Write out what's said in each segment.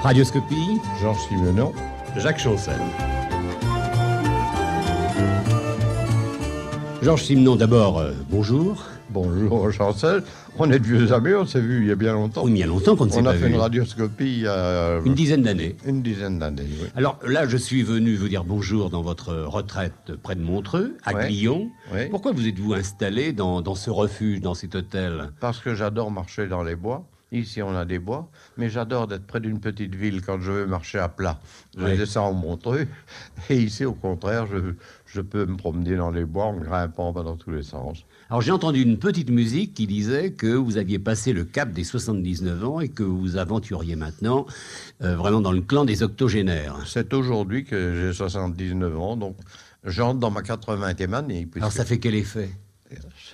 Radioscopie, Georges Simenon, Jacques Chancel. Georges Simenon, d'abord, euh, bonjour. Bonjour Chancel. On est de vieux amis, on s'est vu il y a bien longtemps. Oui, il y a longtemps qu'on s'est vu. On a fait une radioscopie il y a... Une dizaine d'années. Une dizaine d'années, Alors là, je suis venu vous dire bonjour dans votre retraite près de Montreux, à Guillon. Pourquoi vous êtes-vous installé dans, dans ce refuge, dans cet hôtel Parce que j'adore marcher dans les bois. Ici, on a des bois, mais j'adore d'être près d'une petite ville quand je veux marcher à plat. Je descends en et ici, au contraire, je, peux me promener dans les bois en grimpant dans tous les sens. Alors, j'ai entendu une petite musique qui disait que vous aviez passé le cap des 79 ans et que vous aventuriez maintenant euh, vraiment dans le clan des octogénaires. C'est aujourd'hui que j'ai 79 ans, donc j'entre dans ma 80e année. Alors, ça fait quel effet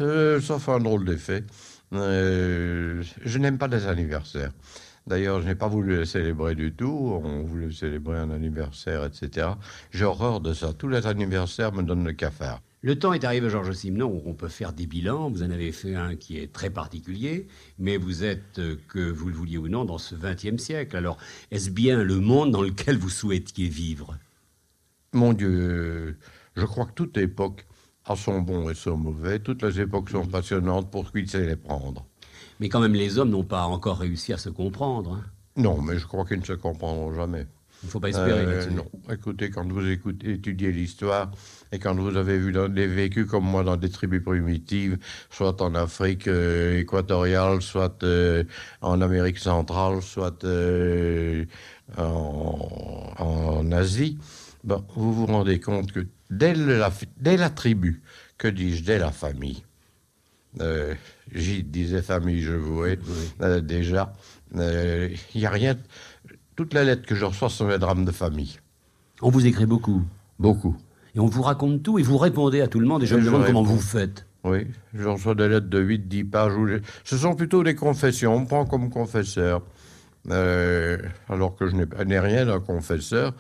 Ça fait un drôle d'effet. Euh, je n'aime pas les anniversaires. D'ailleurs, je n'ai pas voulu célébrer du tout. On voulait célébrer un anniversaire, etc. J'ai horreur de ça. Tous les anniversaires me donnent le cafard. Le temps est arrivé, Georges Simenon, où on peut faire des bilans. Vous en avez fait un qui est très particulier, mais vous êtes, euh, que vous le vouliez ou non, dans ce XXe siècle. Alors, est-ce bien le monde dans lequel vous souhaitiez vivre Mon Dieu, je crois que toute époque ah, sont bons et sont mauvais. Toutes les époques sont mm. passionnantes pour qui sait les prendre. Mais quand même, les hommes n'ont pas encore réussi à se comprendre. Hein. Non, mais je crois qu'ils ne se comprendront jamais. Il ne faut pas espérer. Euh, non. Écoutez, quand vous écoutez, étudiez l'histoire et quand vous avez vu dans, vécus comme moi dans des tribus primitives, soit en Afrique euh, équatoriale, soit euh, en Amérique centrale, soit en, Asie, ben, vous vous rendez compte que dès la, tribu, que dis-je, dès la famille. Euh, J'y disais famille, je vous ai euh, déjà. Il euh, n'y a rien. Toutes les lettres que je reçois sont des drames de famille. On vous écrit beaucoup. Beaucoup. Et on vous raconte tout et vous répondez à tout le monde. Et je me demande comment vous faites. Oui, je reçois des lettres de 8-10 pages. Ce sont plutôt des confessions. On me prend comme confesseur. alors que je n'ai rien d'un confesseur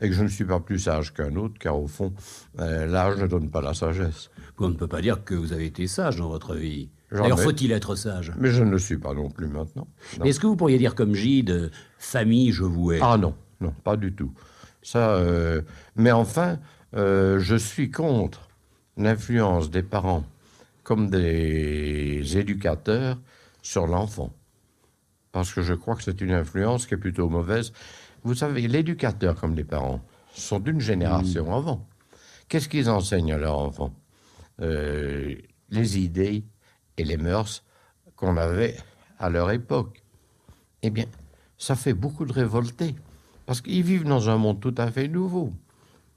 et que je ne suis pas plus sage qu'un autre, car au fond, euh, l'âge ne donne pas la sagesse. On ne peut pas dire que vous avez été sage dans votre vie. Alors, faut-il être sage Mais je ne le suis pas non plus maintenant. Est-ce que vous pourriez dire comme Gide, famille, je vous ai Ah non, non, pas du tout. Ça, euh, mais enfin, euh, je suis contre l'influence des parents comme des éducateurs sur l'enfant. Parce que je crois que c'est une influence qui est plutôt mauvaise vous savez, l'éducateur comme les parents sont d'une génération mm. avant. Qu'est-ce qu'ils enseignent à leurs enfants euh, Les idées et les mœurs qu'on avait à leur époque. Eh bien, ça fait beaucoup de révoltés, parce qu'ils vivent dans un monde tout à fait nouveau.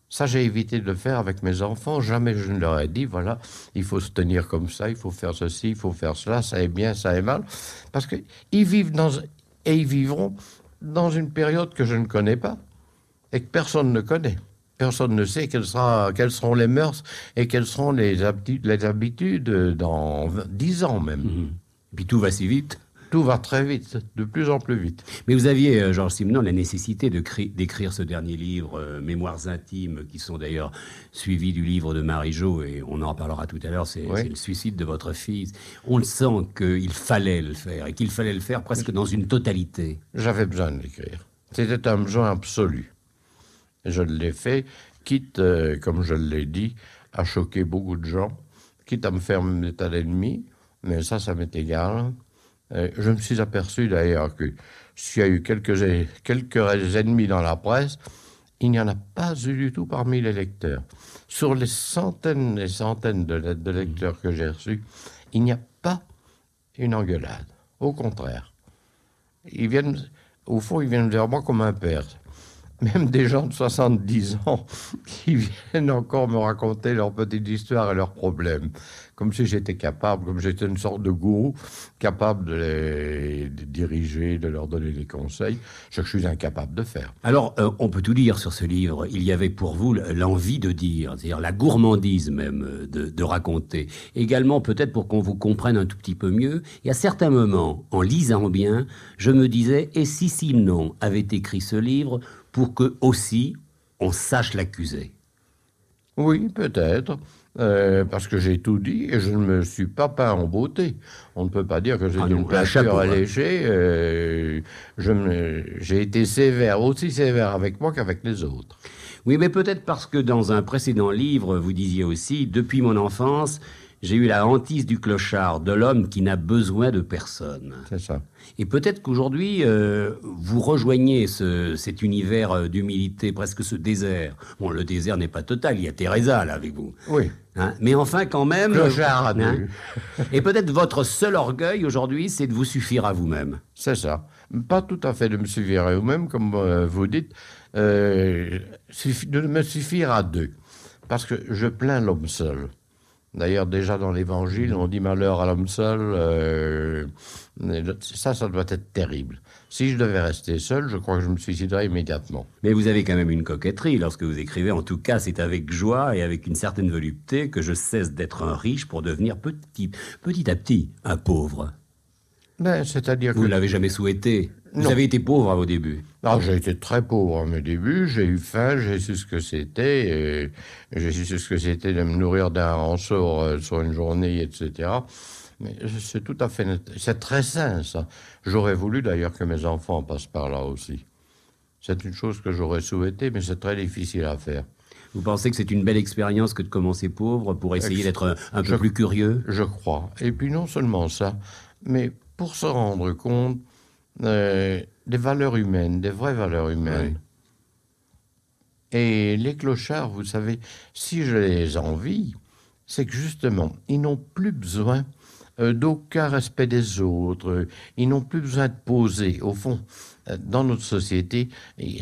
Ça, j'ai évité de le faire avec mes enfants. Jamais je ne leur ai dit, voilà, il faut se tenir comme ça, il faut faire ceci, il faut faire cela, ça est bien, ça est mal. Parce qu'ils vivent dans... et ils vivront dans une période que je ne connais pas et que personne ne connaît. Personne ne sait quelles, seront les mœurs et quelles seront les habitudes, dans dix ans même. Et puis tout va si vite tout va très vite, de plus en plus vite. Mais vous aviez, euh, Georges Simenon, la nécessité d'écrire ce dernier livre, euh, Mémoires intimes, qui sont d'ailleurs suivis du livre de Marie-Jo, et on en parlera tout à l'heure, c'est le suicide de votre fils. On le sent qu'il fallait le faire, et qu'il fallait le faire presque dans une totalité. J'avais besoin de l'écrire. C'était un besoin absolu. Je l'ai fait, quitte, euh, comme je l'ai dit, à choquer beaucoup de gens, quitte à me faire un état d'ennemi, mais ça, ça m'est égal. Euh, je me suis aperçu d'ailleurs que s'il y a eu quelques, quelques ennemis dans la presse, il n'y en a pas eu du tout parmi les lecteurs. Sur les centaines et centaines de lettres de lecteurs que j'ai reçues, il n'y a pas une engueulade. Au contraire. Ils viennent, au fond, ils viennent vers moi comme un père même des gens de 70 ans qui viennent encore me raconter leurs petites histoires et leurs problèmes, comme si j'étais capable, comme j'étais une sorte de gourou, capable de les diriger, de leur donner des conseils, ce que je suis incapable de faire. Alors, euh, on peut tout dire sur ce livre. Il y avait pour vous l'envie de dire, c'est-à-dire la gourmandise même euh, de, raconter. Également, peut-être pour qu'on vous comprenne un tout petit peu mieux, il y a certains moments, en lisant bien, je me disais, et si Simon avait écrit ce livre, pour que aussi on sache l'accuser. Oui, peut-être. Euh, parce que j'ai tout dit et je ne me suis pas peint en beauté. On ne peut pas dire que j'ai ah une peinture hein. allégée. Euh, j'ai été sévère, aussi sévère avec moi qu'avec les autres. Oui, mais peut-être parce que dans un précédent livre, vous disiez aussi, depuis mon enfance, j'ai eu la hantise du clochard, de l'homme qui n'a besoin de personne. C'est ça. Et peut-être qu'aujourd'hui, euh, vous rejoignez cet univers euh, d'humilité, presque ce désert. Bon, le désert n'est pas total, il y a Teresa là avec vous. Oui. Hein, mais enfin, quand même. Clochard, hein? Et peut-être votre seul orgueil aujourd'hui, c'est de vous suffire à vous-même. C'est ça. Pas tout à fait de me suffire à vous-même, comme euh, vous dites, de me suffire à deux. Parce que je plains l'homme seul. D'ailleurs, déjà dans l'Évangile, on dit malheur à l'homme seul. Euh, ça, ça doit être terrible. Si je devais rester seul, je crois que je me suiciderais immédiatement. Mais vous avez quand même une coquetterie lorsque vous écrivez. En tout cas, c'est avec joie et avec une certaine volupté que je cesse d'être un riche pour devenir petit, petit à petit un pauvre. Ben, c'est-à-dire que... Vous ne l'avez jamais souhaité vous avez été pauvre à vos débuts ah, j'ai été très pauvre à mes débuts. J'ai eu faim, j'ai su ce que c'était. J'ai su ce que c'était de me nourrir d'un ressort euh, sur une journée, etc. Mais c'est tout à fait... C'est très sain, ça. J'aurais voulu d'ailleurs que mes enfants passent par là aussi. C'est une chose que j'aurais souhaité, mais c'est très difficile à faire. Vous pensez que c'est une belle expérience que de commencer pauvre pour essayer d'être euh, un, peu plus curieux Je crois. Et puis non seulement ça, mais pour se rendre compte euh, des valeurs humaines, des vraies valeurs humaines. Et les clochards, vous savez, si je les envie, c'est que justement, ils n'ont plus besoin euh, d'aucun respect des autres. Ils n'ont plus besoin de poser. Au fond, euh, dans notre société,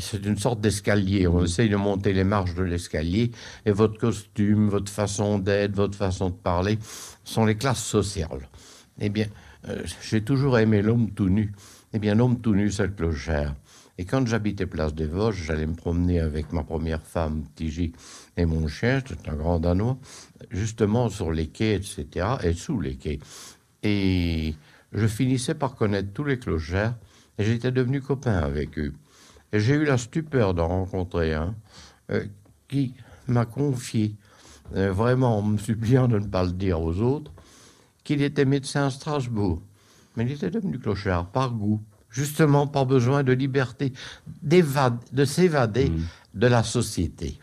c'est une sorte d'escalier. On essaye de monter les marches de l'escalier et votre costume, votre façon d'être, votre façon de parler sont les classes sociales. Eh bien, j'ai toujours aimé l'homme tout nu eh bien, homme tout nu, c'est le Et quand j'habitais Place des Vosges, j'allais me promener avec ma première femme, Tigi, et mon chien, c'est un grand danois, justement sur les quais, etc., et sous les quais. Et je finissais par connaître tous les clochères, et j'étais devenu copain avec eux. Et j'ai eu la stupeur d'en rencontrer un euh, qui m'a confié, euh, vraiment en me suppliant de ne pas le dire aux autres, qu'il était médecin à Strasbourg mais il était devenu clochard par goût, justement par besoin de liberté, de s'évader hmm. de la société.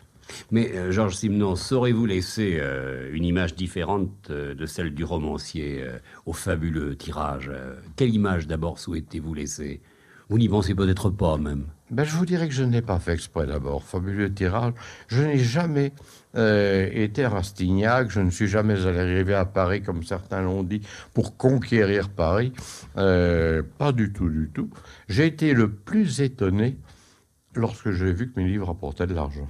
Mais euh, Georges Simenon, saurez-vous laisser euh, une image différente euh, de celle du romancier au fabuleux tirage Quelle image d'abord souhaitez-vous laisser Vous n'y pensez peut-être pas même ben, je vous dirais que je n'ai pas fait exprès d'abord. Fabuleux tirage. Je n'ai jamais euh, été à Rastignac. Je ne suis jamais arrivé à Paris, comme certains l'ont dit, pour conquérir Paris. Euh, pas du tout, du tout. J'ai été le plus étonné lorsque j'ai vu que mes livres apportaient de l'argent.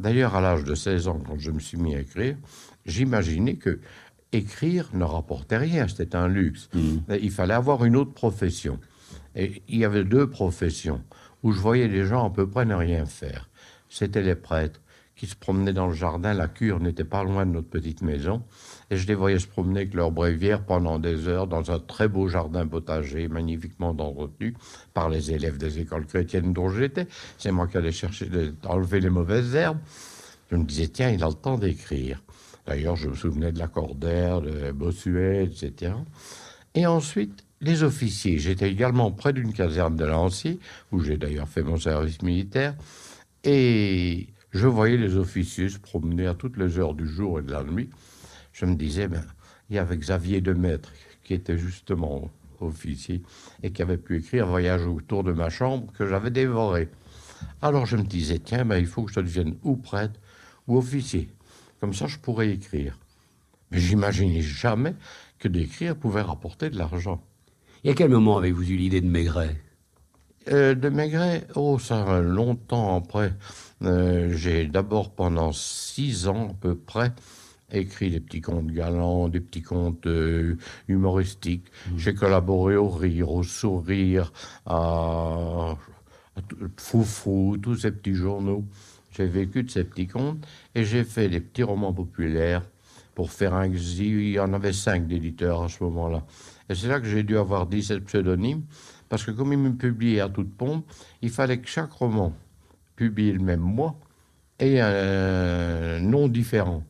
D'ailleurs, à l'âge de 16 ans, quand je me suis mis à écrire, j'imaginais que écrire ne rapportait rien. C'était un luxe. Mmh. Il fallait avoir une autre profession. Et il y avait deux professions où je voyais des gens à peu près ne rien faire. C'étaient les prêtres qui se promenaient dans le jardin. La cure n'était pas loin de notre petite maison. Et je les voyais se promener avec leur bréviaire pendant des heures dans un très beau jardin potager, magnifiquement entretenu par les élèves des écoles chrétiennes dont j'étais. C'est moi qui allais chercher d'enlever les mauvaises herbes. Je me disais, tiens, il a le temps d'écrire. D'ailleurs, je me souvenais de la Cordaire, de Bossuet, etc. Et ensuite, les officiers, j'étais également près d'une caserne de Lancy, où j'ai d'ailleurs fait mon service militaire, et je voyais les officiers se promener à toutes les heures du jour et de la nuit. Je me disais, ben, il y avait Xavier Maître, qui était justement officier, et qui avait pu écrire Voyage autour de ma chambre, que j'avais dévoré. Alors je me disais, tiens, ben, il faut que je devienne ou prêtre ou officier. Comme ça, je pourrais écrire. Mais j'imaginais jamais que d'écrire pouvait rapporter de l'argent. Et à quel moment avez-vous eu l'idée de Maigret euh, De Maigret, oh, ça longtemps après. Euh, j'ai d'abord pendant six ans à peu près écrit des petits contes galants, des petits contes euh, humoristiques. Mmh. J'ai collaboré au rire, au sourire, à, à Foufou, tous ces petits journaux. J'ai vécu de ces petits contes et j'ai fait des petits romans populaires pour faire un Il y en avait cinq d'éditeurs à ce moment-là c'est là que j'ai dû avoir 17 pseudonymes, parce que comme il me publiait à toute pompe, il fallait que chaque roman publié le même mois ait un nom différent.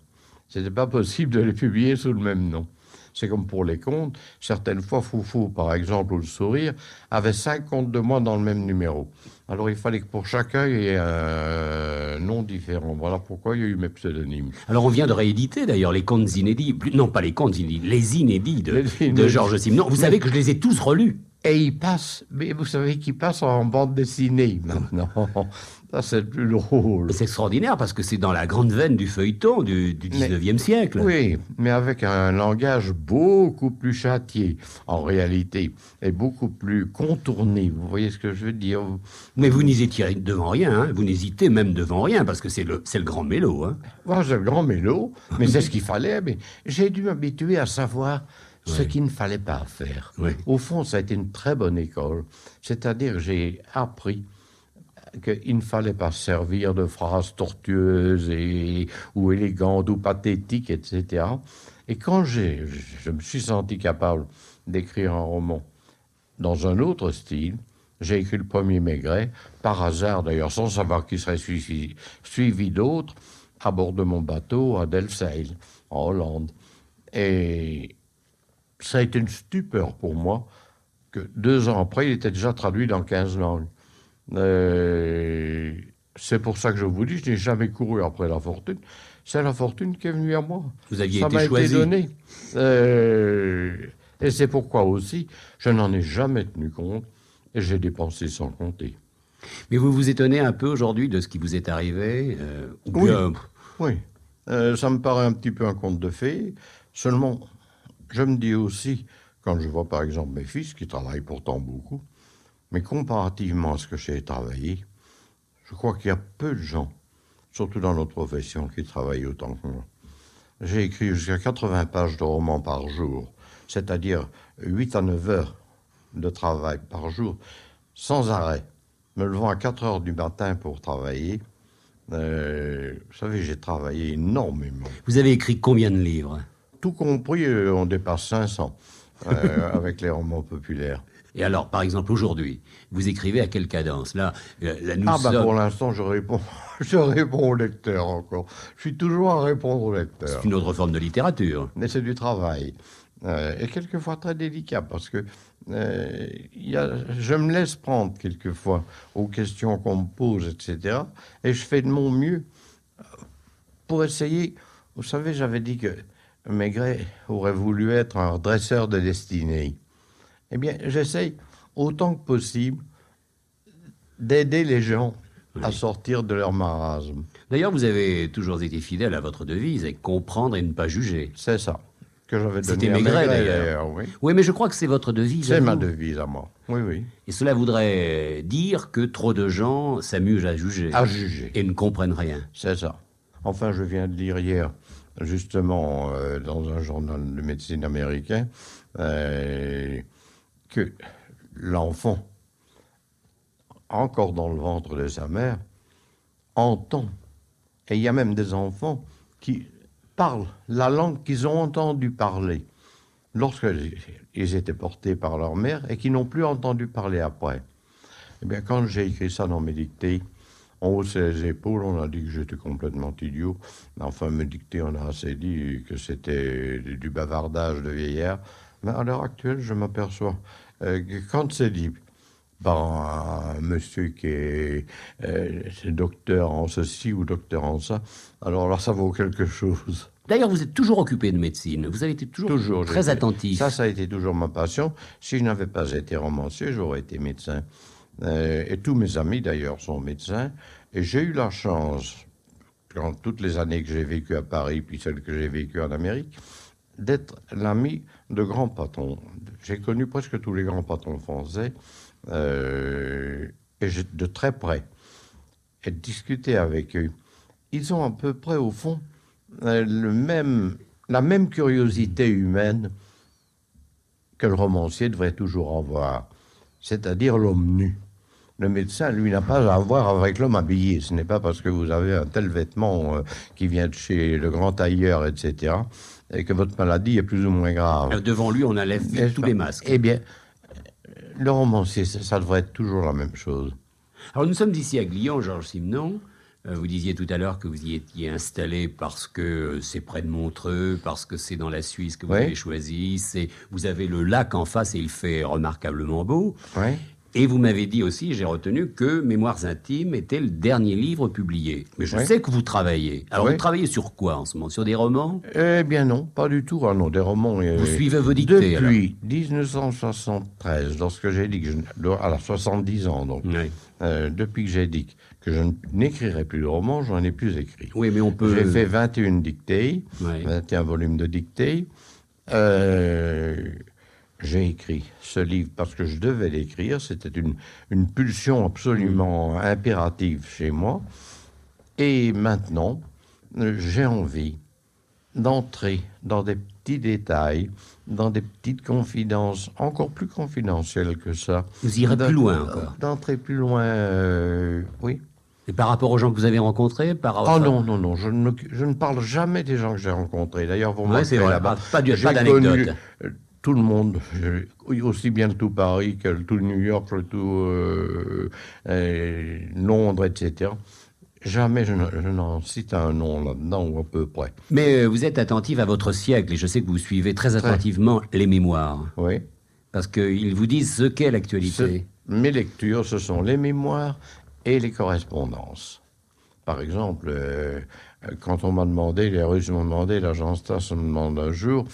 Ce n'était pas possible de les publier sous le même nom. C'est comme pour les contes. Certaines fois, Foufou, par exemple, ou le sourire, avait cinq contes de moi dans le même numéro. Alors il fallait que pour chacun, il y ait un nom différent. Voilà pourquoi il y a eu mes pseudonymes. Alors on vient de rééditer d'ailleurs les contes inédits. Non, pas les contes inédits, les inédits de, Georges Simenon. Vous savez que je les ai tous relus. Et ils passent, mais vous savez qu'ils passent en bande dessinée maintenant c'est le C'est extraordinaire parce que c'est dans la grande veine du feuilleton du, du 19e siècle. Oui, mais avec un langage beaucoup plus châtié, en réalité, et beaucoup plus contourné. Vous voyez ce que je veux dire Mais vous n'hésitez devant rien, hein. vous n'hésitez même devant rien parce que c'est le, le grand mélo. Hein c'est le grand mélo, mais c'est ce qu'il fallait. Mais j'ai dû m'habituer à savoir ce qu'il ne fallait pas faire. Au fond, ça a été une très bonne école. C'est-à-dire, j'ai appris qu'il ne fallait pas servir de phrases tortueuses et, ou élégantes ou pathétiques, etc. Et quand je me suis senti capable d'écrire un roman dans un autre style, j'ai écrit le premier Maigret, par hasard d'ailleurs, sans savoir qu'il serait suivi, suivi d'autres, à bord de mon bateau à Delfzijl, en Hollande. Et ça a été une stupeur pour moi que deux ans après, il était déjà traduit dans 15 langues. Euh, c'est pour ça que je vous dis, je n'ai jamais couru après la fortune. C'est la fortune qui est venue à moi. Vous aviez ça été choisi. Été donné. Euh, et c'est pourquoi aussi, je n'en ai jamais tenu compte et j'ai dépensé sans compter. Mais vous vous étonnez un peu aujourd'hui de ce qui vous est arrivé euh, Oui. oui. ça me paraît un petit peu un conte de fées. Seulement, je me dis aussi, quand je vois par exemple mes fils qui travaillent pourtant beaucoup, mais comparativement à ce que j'ai travaillé, je crois qu'il y a peu de gens, surtout dans notre profession, qui travaillent autant que moi. J'ai écrit jusqu'à 80 pages de romans par jour, c'est-à-dire 8 à 9 heures de travail par jour, sans arrêt. Me levant à 4 heures du matin pour travailler. Euh, vous savez, j'ai travaillé énormément. Vous avez écrit combien de livres Tout compris, euh, on dépasse 500 euh, avec les romans populaires. Et alors, par exemple, aujourd'hui, vous écrivez à quelle cadence Là, euh, la nous ah bah pour l'instant, je réponds, je réponds au lecteur encore. Je suis toujours à répondre au lecteur. C'est une autre forme de littérature. Mais c'est du travail. Euh, et quelquefois très délicat, parce que euh, y a, je me laisse prendre quelquefois aux questions qu'on me pose, etc. Et je fais de mon mieux euh, pour essayer. Vous savez, j'avais dit que Maigret aurait voulu être un dresseur de destinée. Eh bien, j'essaye autant que possible d'aider les gens à sortir de leur marasme. D'ailleurs, vous avez toujours été fidèle à votre devise, et comprendre et ne pas juger. C'est ça. Que j'avais C'était Maigret, d'ailleurs. Oui. mais je crois que c'est votre devise. C'est ma devise à moi. Oui, oui. Et cela voudrait dire que trop de gens s'amusent à juger. À juger. Et ne comprennent rien. C'est ça. Enfin, je viens de lire hier, justement, euh, dans un journal de médecine américain, euh, que l'enfant, encore dans le ventre de sa mère, entend. Et il y a même des enfants qui parlent la langue qu'ils ont entendu parler lorsqu'ils étaient portés par leur mère et qui n'ont plus entendu parler après. Eh bien, quand j'ai écrit ça dans mes dictées, on hausse les épaules, on a dit que j'étais complètement idiot. Enfin, mes dictées, on a assez dit que c'était du bavardage de vieillard. Mais à l'heure actuelle, je m'aperçois euh, quand c'est dit par un monsieur qui est, euh, docteur en ceci ou docteur en ça, alors là, ça vaut quelque chose. D'ailleurs, vous êtes toujours occupé de médecine. Vous avez été toujours, très attentif. Ça, ça a été toujours ma passion. Si je n'avais pas été romancier, j'aurais été médecin. Euh, et tous mes amis, d'ailleurs, sont médecins. Et j'ai eu la chance, dans toutes les années que j'ai vécues à Paris, puis celles que j'ai vécues en Amérique, d'être l'ami de grands patrons. J'ai connu presque tous les grands patrons français, euh, et de très près, et discuter avec eux. Ils ont à peu près, au fond, euh, le même, la même curiosité humaine que le romancier devrait toujours avoir, c'est-à-dire l'homme nu. Le médecin, lui, n'a pas à voir avec l'homme habillé. Ce n'est pas parce que vous avez un tel vêtement euh, qui vient de chez le grand tailleur, etc., et que votre maladie est plus ou moins grave. Devant lui, on enlève tous les masques. Eh bien, euh, le romancier, ça, devrait être toujours la même chose. Alors nous sommes ici à Glion, Georges Simenon. Euh, vous disiez tout à l'heure que vous y étiez installé parce que euh, c'est près de Montreux, parce que c'est dans la Suisse que vous avez choisi. vous avez le lac en face et il fait remarquablement beau. Oui. Et vous m'avez dit aussi, j'ai retenu que Mémoires intimes était le dernier livre publié. Mais je sais que vous travaillez. Alors vous travaillez sur quoi en ce moment Sur des romans Eh bien non, pas du tout. Ah non, des romans. Euh, vous suivez vos dictées Depuis 1973, lorsque j'ai dit que je, alors 70 ans donc. Euh, depuis que j'ai dit que je n'écrirai plus de romans, j'en ai plus écrit. Oui, mais on peut. J'ai fait 21 dictées, 21 volumes de dictées. Euh, j'ai écrit ce livre parce que je devais l'écrire. C'était une, une, pulsion absolument impérative chez moi. Et maintenant, euh, j'ai envie d'entrer dans des petits détails, dans des petites confidences, encore plus confidentielles que ça. Vous irez plus loin encore. D'entrer plus loin, euh, oui. Et par rapport aux gens que vous avez rencontrés par... Oh non, non, non, je ne, je ne parle jamais des gens que j'ai rencontrés. D'ailleurs, vous ouais, m'avez là-bas. Pas, d'anecdote. Euh, tout le monde, aussi bien tout Paris que tout New York, tout euh, euh, Londres, etc. Jamais je n'en cite un nom là-dedans ou à peu près. Mais euh, vous êtes attentif à votre siècle et je sais que vous suivez très attentivement les mémoires. Oui. Parce qu'ils vous disent ce qu'est l'actualité. Mes lectures, ce sont les mémoires et les correspondances. Par exemple, quand on m'a demandé, les Russes m'ont demandé, l'agence TASS me demande un jour,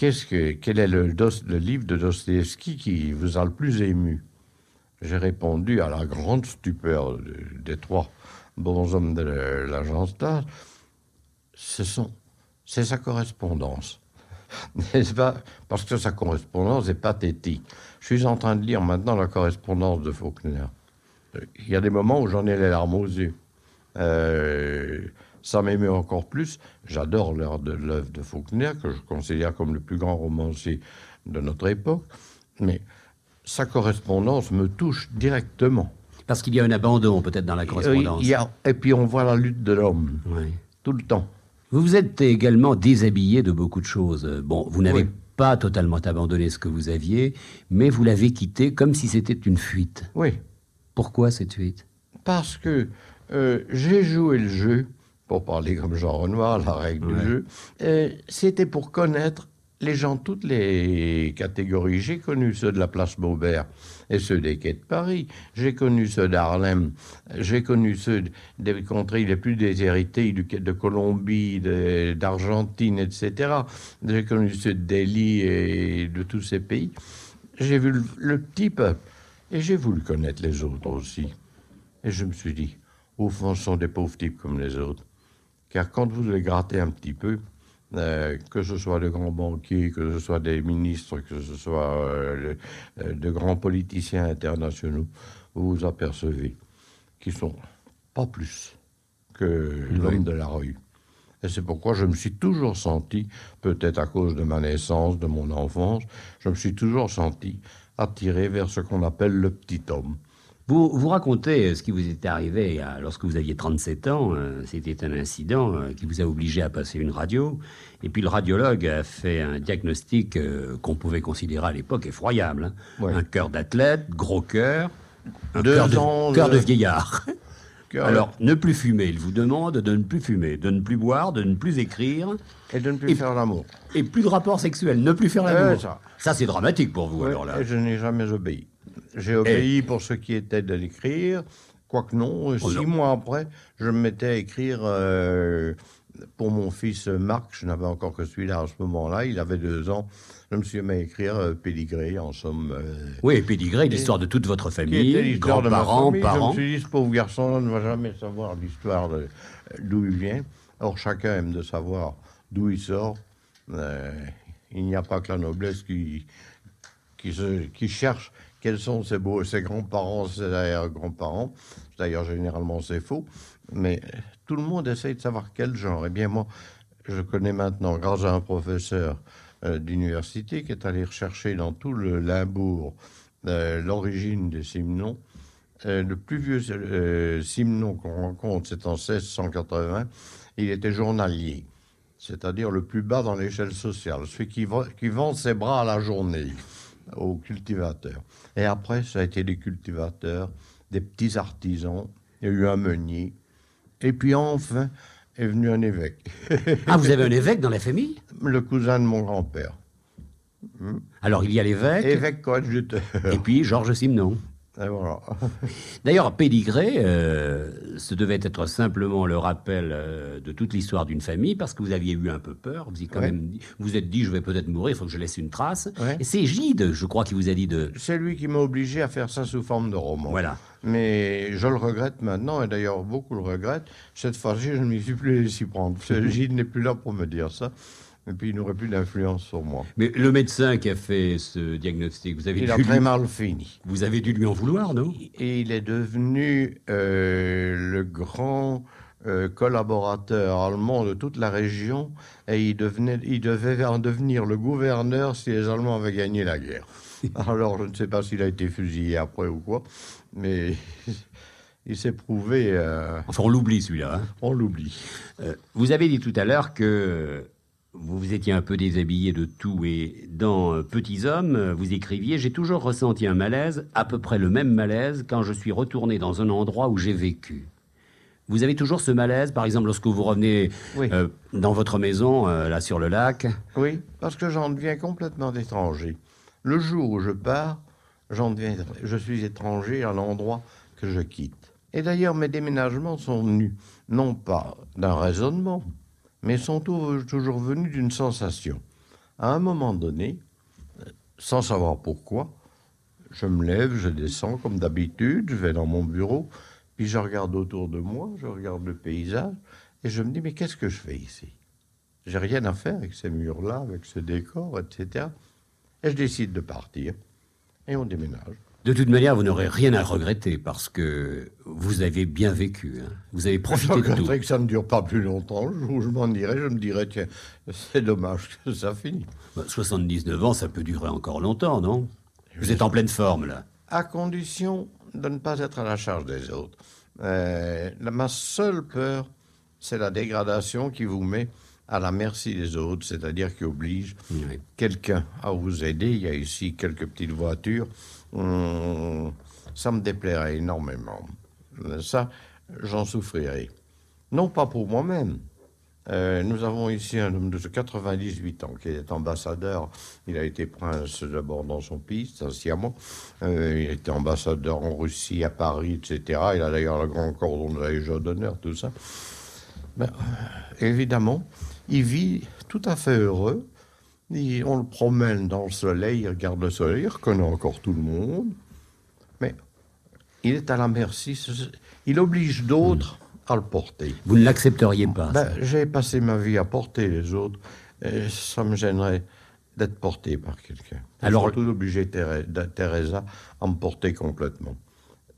ce que, quel est le, livre de Dostoevsky qui vous a le plus ému J'ai répondu à la grande stupeur des trois bons hommes de l'agence d'art. Ce sont, c'est sa correspondance, n'est-ce pas Parce que sa correspondance est pathétique. Je suis en train de lire maintenant la correspondance de Faulkner. Il y a des moments où j'en ai les larmes aux yeux. Euh, ça m'aimait encore plus. J'adore l'heure de l'œuvre de Faulkner, que je considère comme le plus grand romancier de notre époque, mais sa correspondance me touche directement. Parce qu'il y a un abandon peut-être dans la euh, correspondance. et puis on voit la lutte de l'homme, tout le temps. Vous vous êtes également déshabillé de beaucoup de choses. Bon, vous n'avez pas totalement abandonné ce que vous aviez, mais vous l'avez quitté comme si c'était une fuite. Oui. Pourquoi cette fuite Parce que euh, j'ai joué le jeu pour parler comme Jean Renoir, la règle du jeu. Euh, c'était pour connaître les gens, toutes les catégories. J'ai connu ceux de la place Maubert et ceux des quais de Paris. J'ai connu ceux d'Arlem J'ai connu ceux des contrées les plus déshéritées, de Colombie, d'Argentine, etc. J'ai connu ceux de Delhi et de tous ces pays. J'ai vu le, type et j'ai voulu connaître les autres aussi. Et je me suis dit, au fond, ce sont des pauvres types comme les autres. Car quand vous les grattez un petit peu, euh, que ce soit de grands banquiers, que ce soit des ministres, que ce soit euh, euh, de grands politiciens internationaux, vous vous apercevez qu'ils sont pas plus que l'homme de la rue. Et c'est pourquoi je me suis toujours senti, peut-être à cause de ma naissance, de mon enfance, je me suis toujours senti attiré vers ce qu'on appelle le petit homme. Vous, vous racontez euh, ce qui vous était arrivé euh, lorsque vous aviez 37 ans. Euh, c'était un incident qui vous a obligé à passer une radio. Et puis le radiologue a fait un diagnostic qu'on pouvait considérer à l'époque effroyable. Hein. Un cœur d'athlète, gros cœur, un cœur de, cœur de vieillard. Alors, ne plus fumer, il vous demande de ne plus fumer, de ne plus boire, de ne plus écrire. Et de ne plus faire l'amour. Et plus de rapport sexuel, ne plus faire l'amour. ça, c'est dramatique pour vous, alors là. je n'ai jamais obéi. J'ai eh. obéi pour ce qui était de l'écrire, quoique non, oh six mois après, je me mettais à écrire euh, pour mon fils Marc, je n'avais encore que celui-là à ce moment-là, il avait deux ans, je me suis mis à écrire euh, Pédigré, en somme. Euh, oui, Pédigré, l'histoire de toute votre famille, grands-parents, parents. Je me suis dit, ce pauvre garçon ne va jamais savoir l'histoire d'où il vient. Or, chacun aime de savoir d'où il sort. il n'y a pas que la noblesse qui, qui, cherche cherchent quels sont ses ses grands-parents, ses arrière-grands-parents. D'ailleurs, généralement, c'est faux. Mais tout le monde essaye de savoir quel genre. Eh bien, moi, je connais maintenant, grâce à un professeur euh, d'université qui est allé rechercher dans tout le Limbourg euh, l'origine des Simnons. Euh, le plus vieux Simon qu'on rencontre, c'est en 1680. Il était journalier, c'est-à-dire le plus bas dans l'échelle sociale, celui qui, qui vend ses bras à la journée aux cultivateurs. Et après, ça a été des cultivateurs, des petits artisans, il y a eu un meunier. Et puis enfin est venu un évêque. ah, vous avez un évêque dans la famille Le cousin de mon grand-père. Hmm. Alors il y a l'évêque. Évêque coadjuteur. Et puis Georges Simenon. D'ailleurs, Pédigré, euh, ce devait être simplement le rappel euh, de toute l'histoire d'une famille, parce que vous aviez eu un peu peur. Vous même, vous êtes dit, je vais peut-être mourir, il faut que je laisse une trace. Et c'est Gide, je crois, qui vous a dit de. C'est lui qui m'a obligé à faire ça sous forme de roman. Voilà. Mais je le regrette maintenant, et d'ailleurs beaucoup le regrettent. Cette fois-ci, je ne m'y suis plus laissé prendre. Gide n'est plus là pour me dire ça. Et puis il n'aurait plus d'influence sur moi. Mais le médecin qui a fait ce diagnostic, vous avez il a très mal fini. Vous avez dû lui en vouloir, non Et il est devenu euh, le grand euh, collaborateur allemand de toute la région, et il, devenait, il devait en devenir le gouverneur si les Allemands avaient gagné la guerre. Alors je ne sais pas s'il a été fusillé après ou quoi, mais il s'est prouvé. Euh, enfin, on l'oublie celui-là. Hein. on l'oublie. vous avez dit tout à l'heure que vous étiez un peu déshabillé de tout et dans euh, Petits Hommes, euh, vous écriviez J'ai toujours ressenti un malaise, à peu près le même malaise, quand je suis retourné dans un endroit où j'ai vécu. Vous avez toujours ce malaise, par exemple, lorsque vous revenez euh, dans votre maison, là sur le lac Oui, parce que j'en deviens complètement étranger. Le jour où je pars, j'en je suis étranger à l'endroit que je quitte. Et d'ailleurs, mes déménagements sont venus, non pas d'un raisonnement, mais sont toujours venus d'une sensation. À un moment donné, sans savoir pourquoi, je me lève, je descends comme d'habitude, je vais dans mon bureau, puis je regarde autour de moi, je regarde le paysage, et je me dis, mais qu'est-ce que je fais ici J'ai rien à faire avec ces murs-là, avec ce décor, etc. Et je décide de partir, et on déménage. De toute manière, vous n'aurez rien à regretter parce que vous avez bien vécu. Hein. Vous avez profité de tout. que ça ne dure pas plus longtemps. je m'en dirais, je me dirai, tiens, c'est dommage que ça finisse. 79 bah, ans, ça peut durer encore longtemps, non Vous êtes en pleine forme, là. À condition de ne pas être à la charge des autres. Euh, ma seule peur, c'est la dégradation qui vous met à la merci des autres, c'est-à-dire qui oblige quelqu'un à vous aider. Il y a ici quelques petites voitures Hum, ça me déplairait énormément. Euh, ça, j'en souffrirais. Non pas pour moi-même. Euh, nous avons ici un homme de 98 ans qui est ambassadeur. Il a été prince d'abord dans son pays, sincèrement. Euh, il était ambassadeur en Russie, à Paris, etc. Il a d'ailleurs le grand cordon de la Légion d'honneur, tout ça. Ben, euh, évidemment, il vit tout à fait heureux on le promène dans le soleil, il regarde le soleil, il reconnaît encore tout le monde. Mais il est à la merci. Il oblige d'autres à le porter. Vous ne l'accepteriez pas ben, J'ai passé ma vie à porter les autres. ça me gênerait d'être porté par quelqu'un. Alors, tout obligé Teresa à me porter complètement.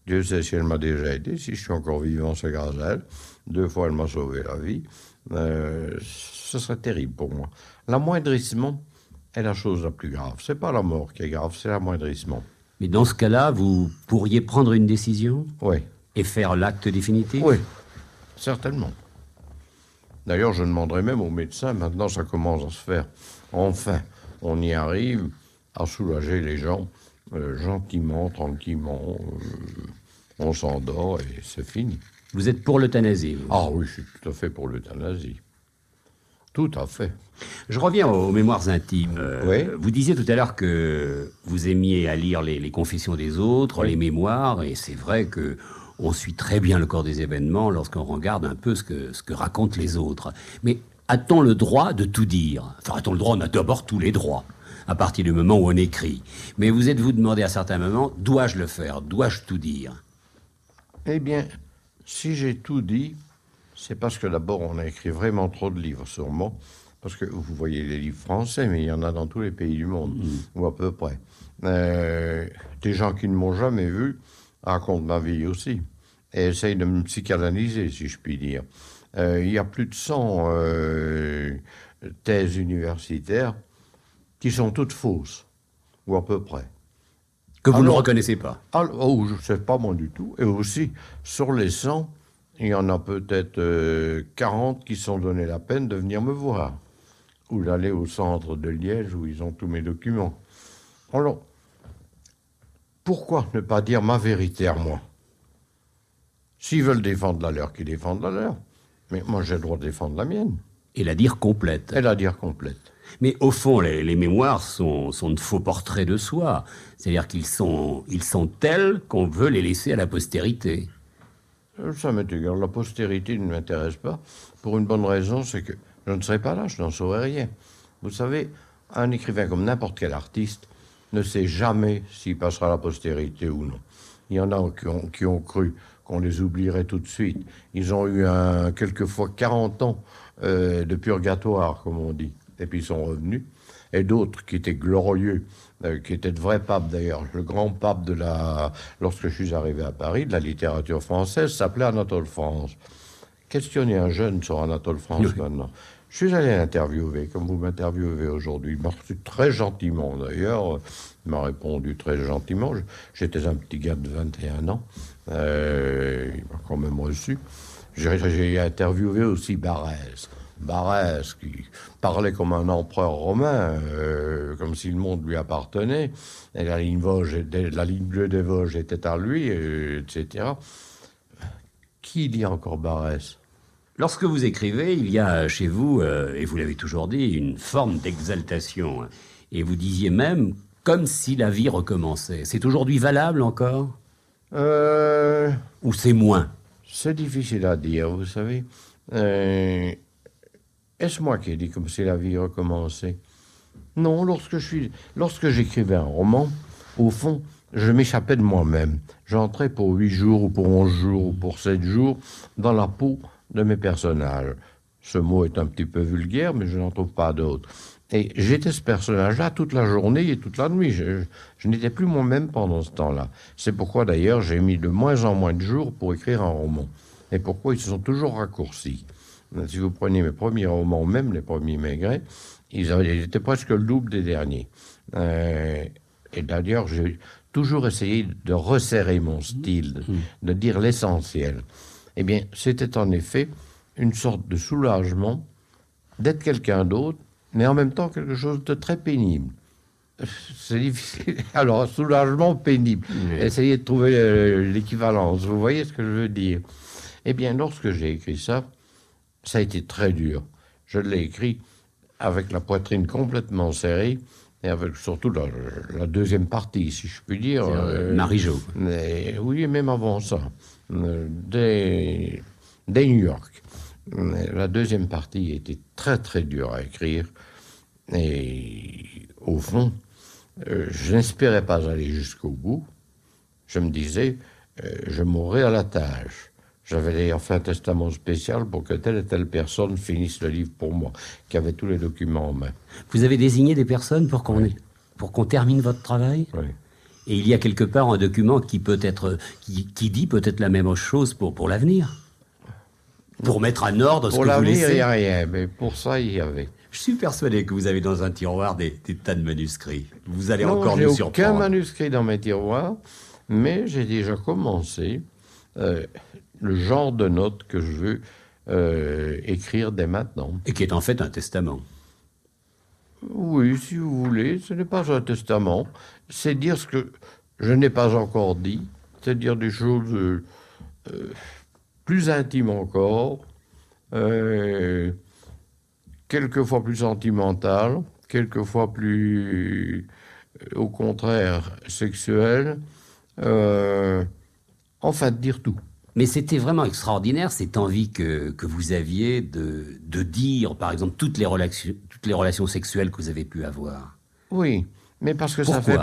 Dieu sait si elle m'a déjà aidé, si je suis encore vivant, c'est grâce à elle. Deux fois, elle m'a sauvé la vie. Euh, ce serait terrible pour moi. L'amoindrissement est la chose la plus grave. C'est pas la mort qui est grave, c'est l'amoindrissement. Mais dans ce cas-là, vous pourriez prendre une décision Oui. Et faire l'acte définitif Oui, certainement. D'ailleurs, je demanderai même au médecin. maintenant ça commence à se faire. Enfin, on y arrive à soulager les gens euh, gentiment, tranquillement. Euh, on s'endort et c'est fini. Vous êtes pour l'euthanasie Ah oui, je suis tout à fait pour l'euthanasie. Tout à fait. Je reviens aux mémoires intimes. Euh, vous disiez tout à l'heure que vous aimiez à lire les, confessions des autres, les mémoires, et c'est vrai que on suit très bien le corps des événements lorsqu'on regarde un peu ce que, ce que racontent les autres. Mais a-t-on le droit de tout dire Enfin, a-t-on le droit On a d'abord tous les droits à partir du moment où on écrit. Mais vous êtes-vous demandé à certains moments, dois-je le faire Dois-je tout dire Eh bien, si j'ai tout dit, c'est parce que d'abord, on a écrit vraiment trop de livres, sûrement. Parce que vous voyez les livres français, mais il y en a dans tous les pays du monde, mm. ou à peu près. Euh, des gens qui ne m'ont jamais vu racontent ma vie aussi, et essayent de me psychanalyser, si je puis dire. Euh, il y a plus de 100 euh, thèses universitaires qui sont toutes fausses, ou à peu près. Que vous ne reconnaissez pas Oh, je ne sais pas moi du tout. Et aussi, sur les 100, il y en a peut-être 40 euh, qui sont donnés la peine de venir me voir, ou d'aller au centre de Liège où ils ont tous mes documents. Alors, pourquoi ne pas dire ma vérité à moi S'ils veulent défendre la leur, qu'ils défendent la leur. Mais moi, j'ai le droit de défendre la mienne. Et la dire complète. Et la dire complète. Mais au fond, les, mémoires sont, sont, de faux portraits de soi. C'est-à-dire qu'ils sont, ils sont tels qu'on veut les laisser à la postérité. Euh, ça m'est égal. La postérité ne m'intéresse pas. Pour une bonne raison, c'est que je ne serai pas là, je n'en saurais rien. Vous savez, un écrivain comme n'importe quel artiste ne sait jamais s'il passera à la postérité ou non. Il y en a qui ont, cru qu'on les oublierait tout de suite. Ils ont eu quelquefois 40 ans euh, de purgatoire, comme on dit, et puis ils sont revenus. Et d'autres qui étaient glorieux euh, qui était de vrai pape d'ailleurs, le grand pape de la, lorsque je suis arrivé à Paris, de la littérature française, s'appelait Anatole France. Questionner un jeune sur Anatole France maintenant. Je suis allé l'interviewer, comme vous m'interviewez aujourd'hui. Il m'a reçu très gentiment d'ailleurs. Il m'a répondu très gentiment. J'étais un petit gars de 21 ans. Euh, il m'a quand même reçu. J'ai interviewé aussi Barès. Barès, qui parlait comme un empereur romain, euh, comme si le monde lui appartenait, et la ligne, Vosges la ligne bleue des Vosges était à lui, etc. Qui dit encore Barès Lorsque vous écrivez, il y a chez vous, euh, et vous l'avez toujours dit, une forme d'exaltation. Et vous disiez même comme si la vie recommençait. C'est aujourd'hui valable encore euh. Ou c'est moins C'est difficile à dire, vous savez. Est-ce moi qui ai dit comme si la vie recommencée Non, lorsque je suis, j'écrivais un roman, au fond, je m'échappais de moi-même. J'entrais pour huit jours ou pour onze jours ou pour sept jours dans la peau de mes personnages. Ce mot est un petit peu vulgaire, mais je n'en trouve pas d'autre. Et j'étais ce personnage-là toute la journée et toute la nuit. je n'étais plus moi-même pendant ce temps-là. C'est pourquoi d'ailleurs j'ai mis de moins en moins de jours pour écrire un roman. Et pourquoi ils se sont toujours raccourcis. Si vous prenez mes premiers romans, même les premiers Maigret, ils, étaient presque le double des derniers. Euh, et d'ailleurs, j'ai toujours essayé de resserrer mon style, mhm. de dire l'essentiel. Eh bien, c'était en effet une sorte de soulagement d'être quelqu'un d'autre, mais en même temps quelque chose de très pénible. C'est difficile. Alors, soulagement pénible. Essayez de trouver euh, l'équivalence. Vous voyez ce que je veux dire Eh bien, lorsque j'ai écrit ça, ça a été très dur. Je l'ai écrit avec la poitrine complètement serrée et avec surtout la, deuxième partie, si je puis dire. Euh, Marie-Jo. Oui, même avant ça. Euh, Dès, New York. La deuxième partie était très très dure à écrire. Et au fond, euh, je n'espérais pas aller jusqu'au bout. Je me disais, euh, je mourrais à la tâche. J'avais d'ailleurs fait un testament spécial pour que telle et telle personne finisse le livre pour moi, qui avait tous les documents en main. Vous avez désigné des personnes pour qu'on pour qu'on termine votre travail Oui. Et il y a quelque part un document qui peut être qui, qui dit peut-être la même chose pour pour l'avenir. Pour mettre un ordre ce que vous l'avenir, il n'y a rien, mais pour ça, il y avait. Je suis persuadé que vous avez dans un tiroir des, tas de manuscrits. Vous allez encore nous surprendre. aucun manuscrit dans mes tiroirs, mais j'ai déjà commencé. Euh, le genre de notes que je veux euh, écrire dès maintenant. Et qui est en fait un testament. Oui, si vous voulez, ce n'est pas un testament. C'est dire ce que je n'ai pas encore dit, c'est dire des choses euh, euh, plus intimes encore, quelquefois plus sentimentales, quelquefois plus, au contraire, sexuelles. enfin, dire tout. Mais c'était vraiment extraordinaire cette envie que, que vous aviez de, de, dire, par exemple, toutes les, relations, toutes les relations sexuelles que vous avez pu avoir. Oui, mais parce que ça fait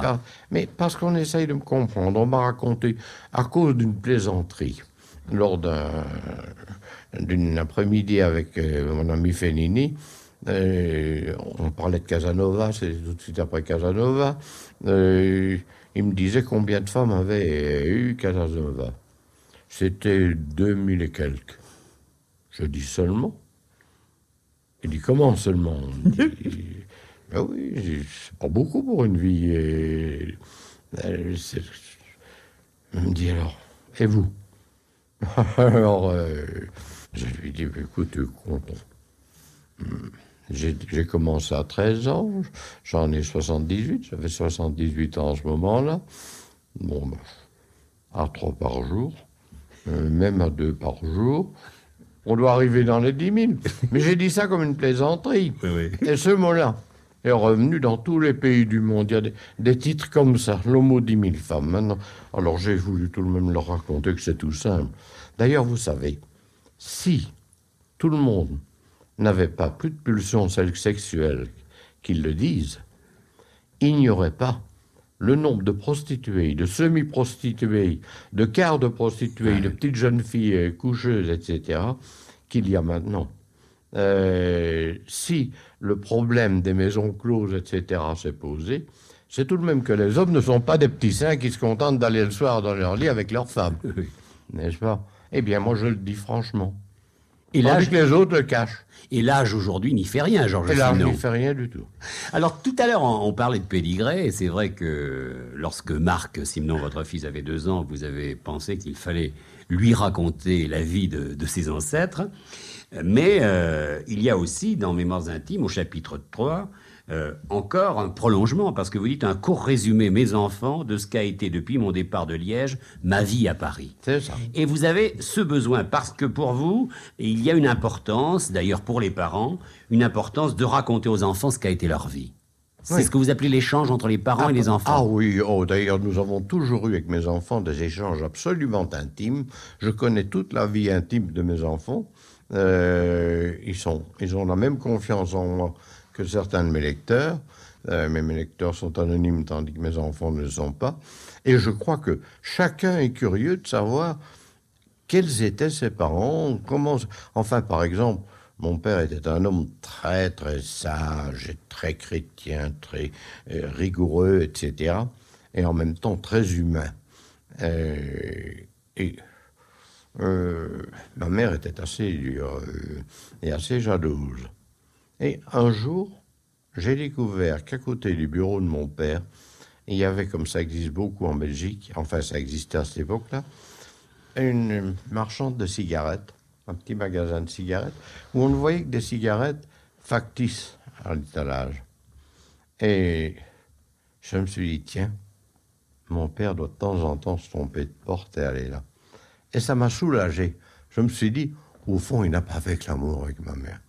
Mais parce qu'on essaye de me comprendre. On m'a raconté, à cause d'une plaisanterie, lors d'un après-midi avec euh, mon ami Fénini euh, on parlait de Casanova, c'est tout de suite après Casanova. Euh, il me disait combien de femmes avait eu Casanova. C'était 2000 et quelques. Je dis seulement. Il dit comment seulement dit, ben oui, c'est pas beaucoup pour une vie. Et... Il me dit alors, et vous Alors, euh, je lui dis, ben écoute, hmm, J'ai commencé à 13 ans, j'en ai 78, j'avais 78 ans en ce moment-là. Bon, ben, à trois par jour. Euh, même à deux par jour, on doit arriver dans les dix mille. Mais j'ai dit ça comme une plaisanterie. Et ce mot-là est revenu dans tous les pays du monde. Il y a des, titres comme ça, l'homo mot 10 femmes. alors j'ai voulu tout le même leur raconter que c'est tout simple. D'ailleurs, vous savez, si tout le monde n'avait pas plus de pulsions sexuelles qu'ils le disent, il n'y aurait pas le nombre de prostituées, de semi-prostituées, de quarts de prostituées, de petites jeunes filles euh, coucheuses, etc., qu'il y a maintenant. Euh, si le problème des maisons closes, etc., s'est posé, c'est tout de même que les hommes ne sont pas des petits saints qui se contentent d'aller le soir dans leur lit avec leurs femmes. N'est-ce pas Eh bien, moi, je le dis franchement. Et l'âge que les autres cachent. Et l'âge aujourd'hui n'y fait rien, Georges Et l'âge n'y fait rien du tout. Alors tout à l'heure, on, parlait de Pédigré, et c'est vrai que lorsque Marc Simon, votre fils, avait deux ans, vous avez pensé qu'il fallait lui raconter la vie de, ses ancêtres. Mais euh, il y a aussi, dans Mémoires intimes, au chapitre 3, euh, encore un prolongement, parce que vous dites un court résumé, mes enfants, de ce qu'a été depuis mon départ de Liège, ma vie à Paris. C'est ça. Et vous avez ce besoin, parce que pour vous, il y a une importance, d'ailleurs pour les parents, une importance de raconter aux enfants ce qu'a été leur vie. C'est ce que vous appelez l'échange entre les parents et les ah, enfants. Ah oui, oh, d'ailleurs, nous avons toujours eu avec mes enfants des échanges absolument intimes. Je connais toute la vie intime de mes enfants. Euh, ils, sont, ils ont la même confiance en moi que certains de mes lecteurs. Euh, mes lecteurs sont anonymes tandis que mes enfants ne le sont pas. Et je crois que chacun est curieux de savoir quels étaient ses parents, comment... Enfin, par exemple, mon père était un homme très, très sage, et très chrétien, très euh, rigoureux, etc. Et en même temps très humain. Euh, et ma mère était assez dure et assez jalouse. Et un jour, j'ai découvert qu'à côté du bureau de mon père, il y avait, comme ça existe beaucoup en Belgique, enfin ça existait à cette époque-là, une marchande de cigarettes, un petit magasin de cigarettes, où on ne voyait que des cigarettes factices à l'étalage. Et je me suis dit, tiens, mon père doit de temps en temps se tromper de porte et aller là. Et ça m'a soulagé. Je me suis dit, au fond, il n'a pas fait l'amour avec ma mère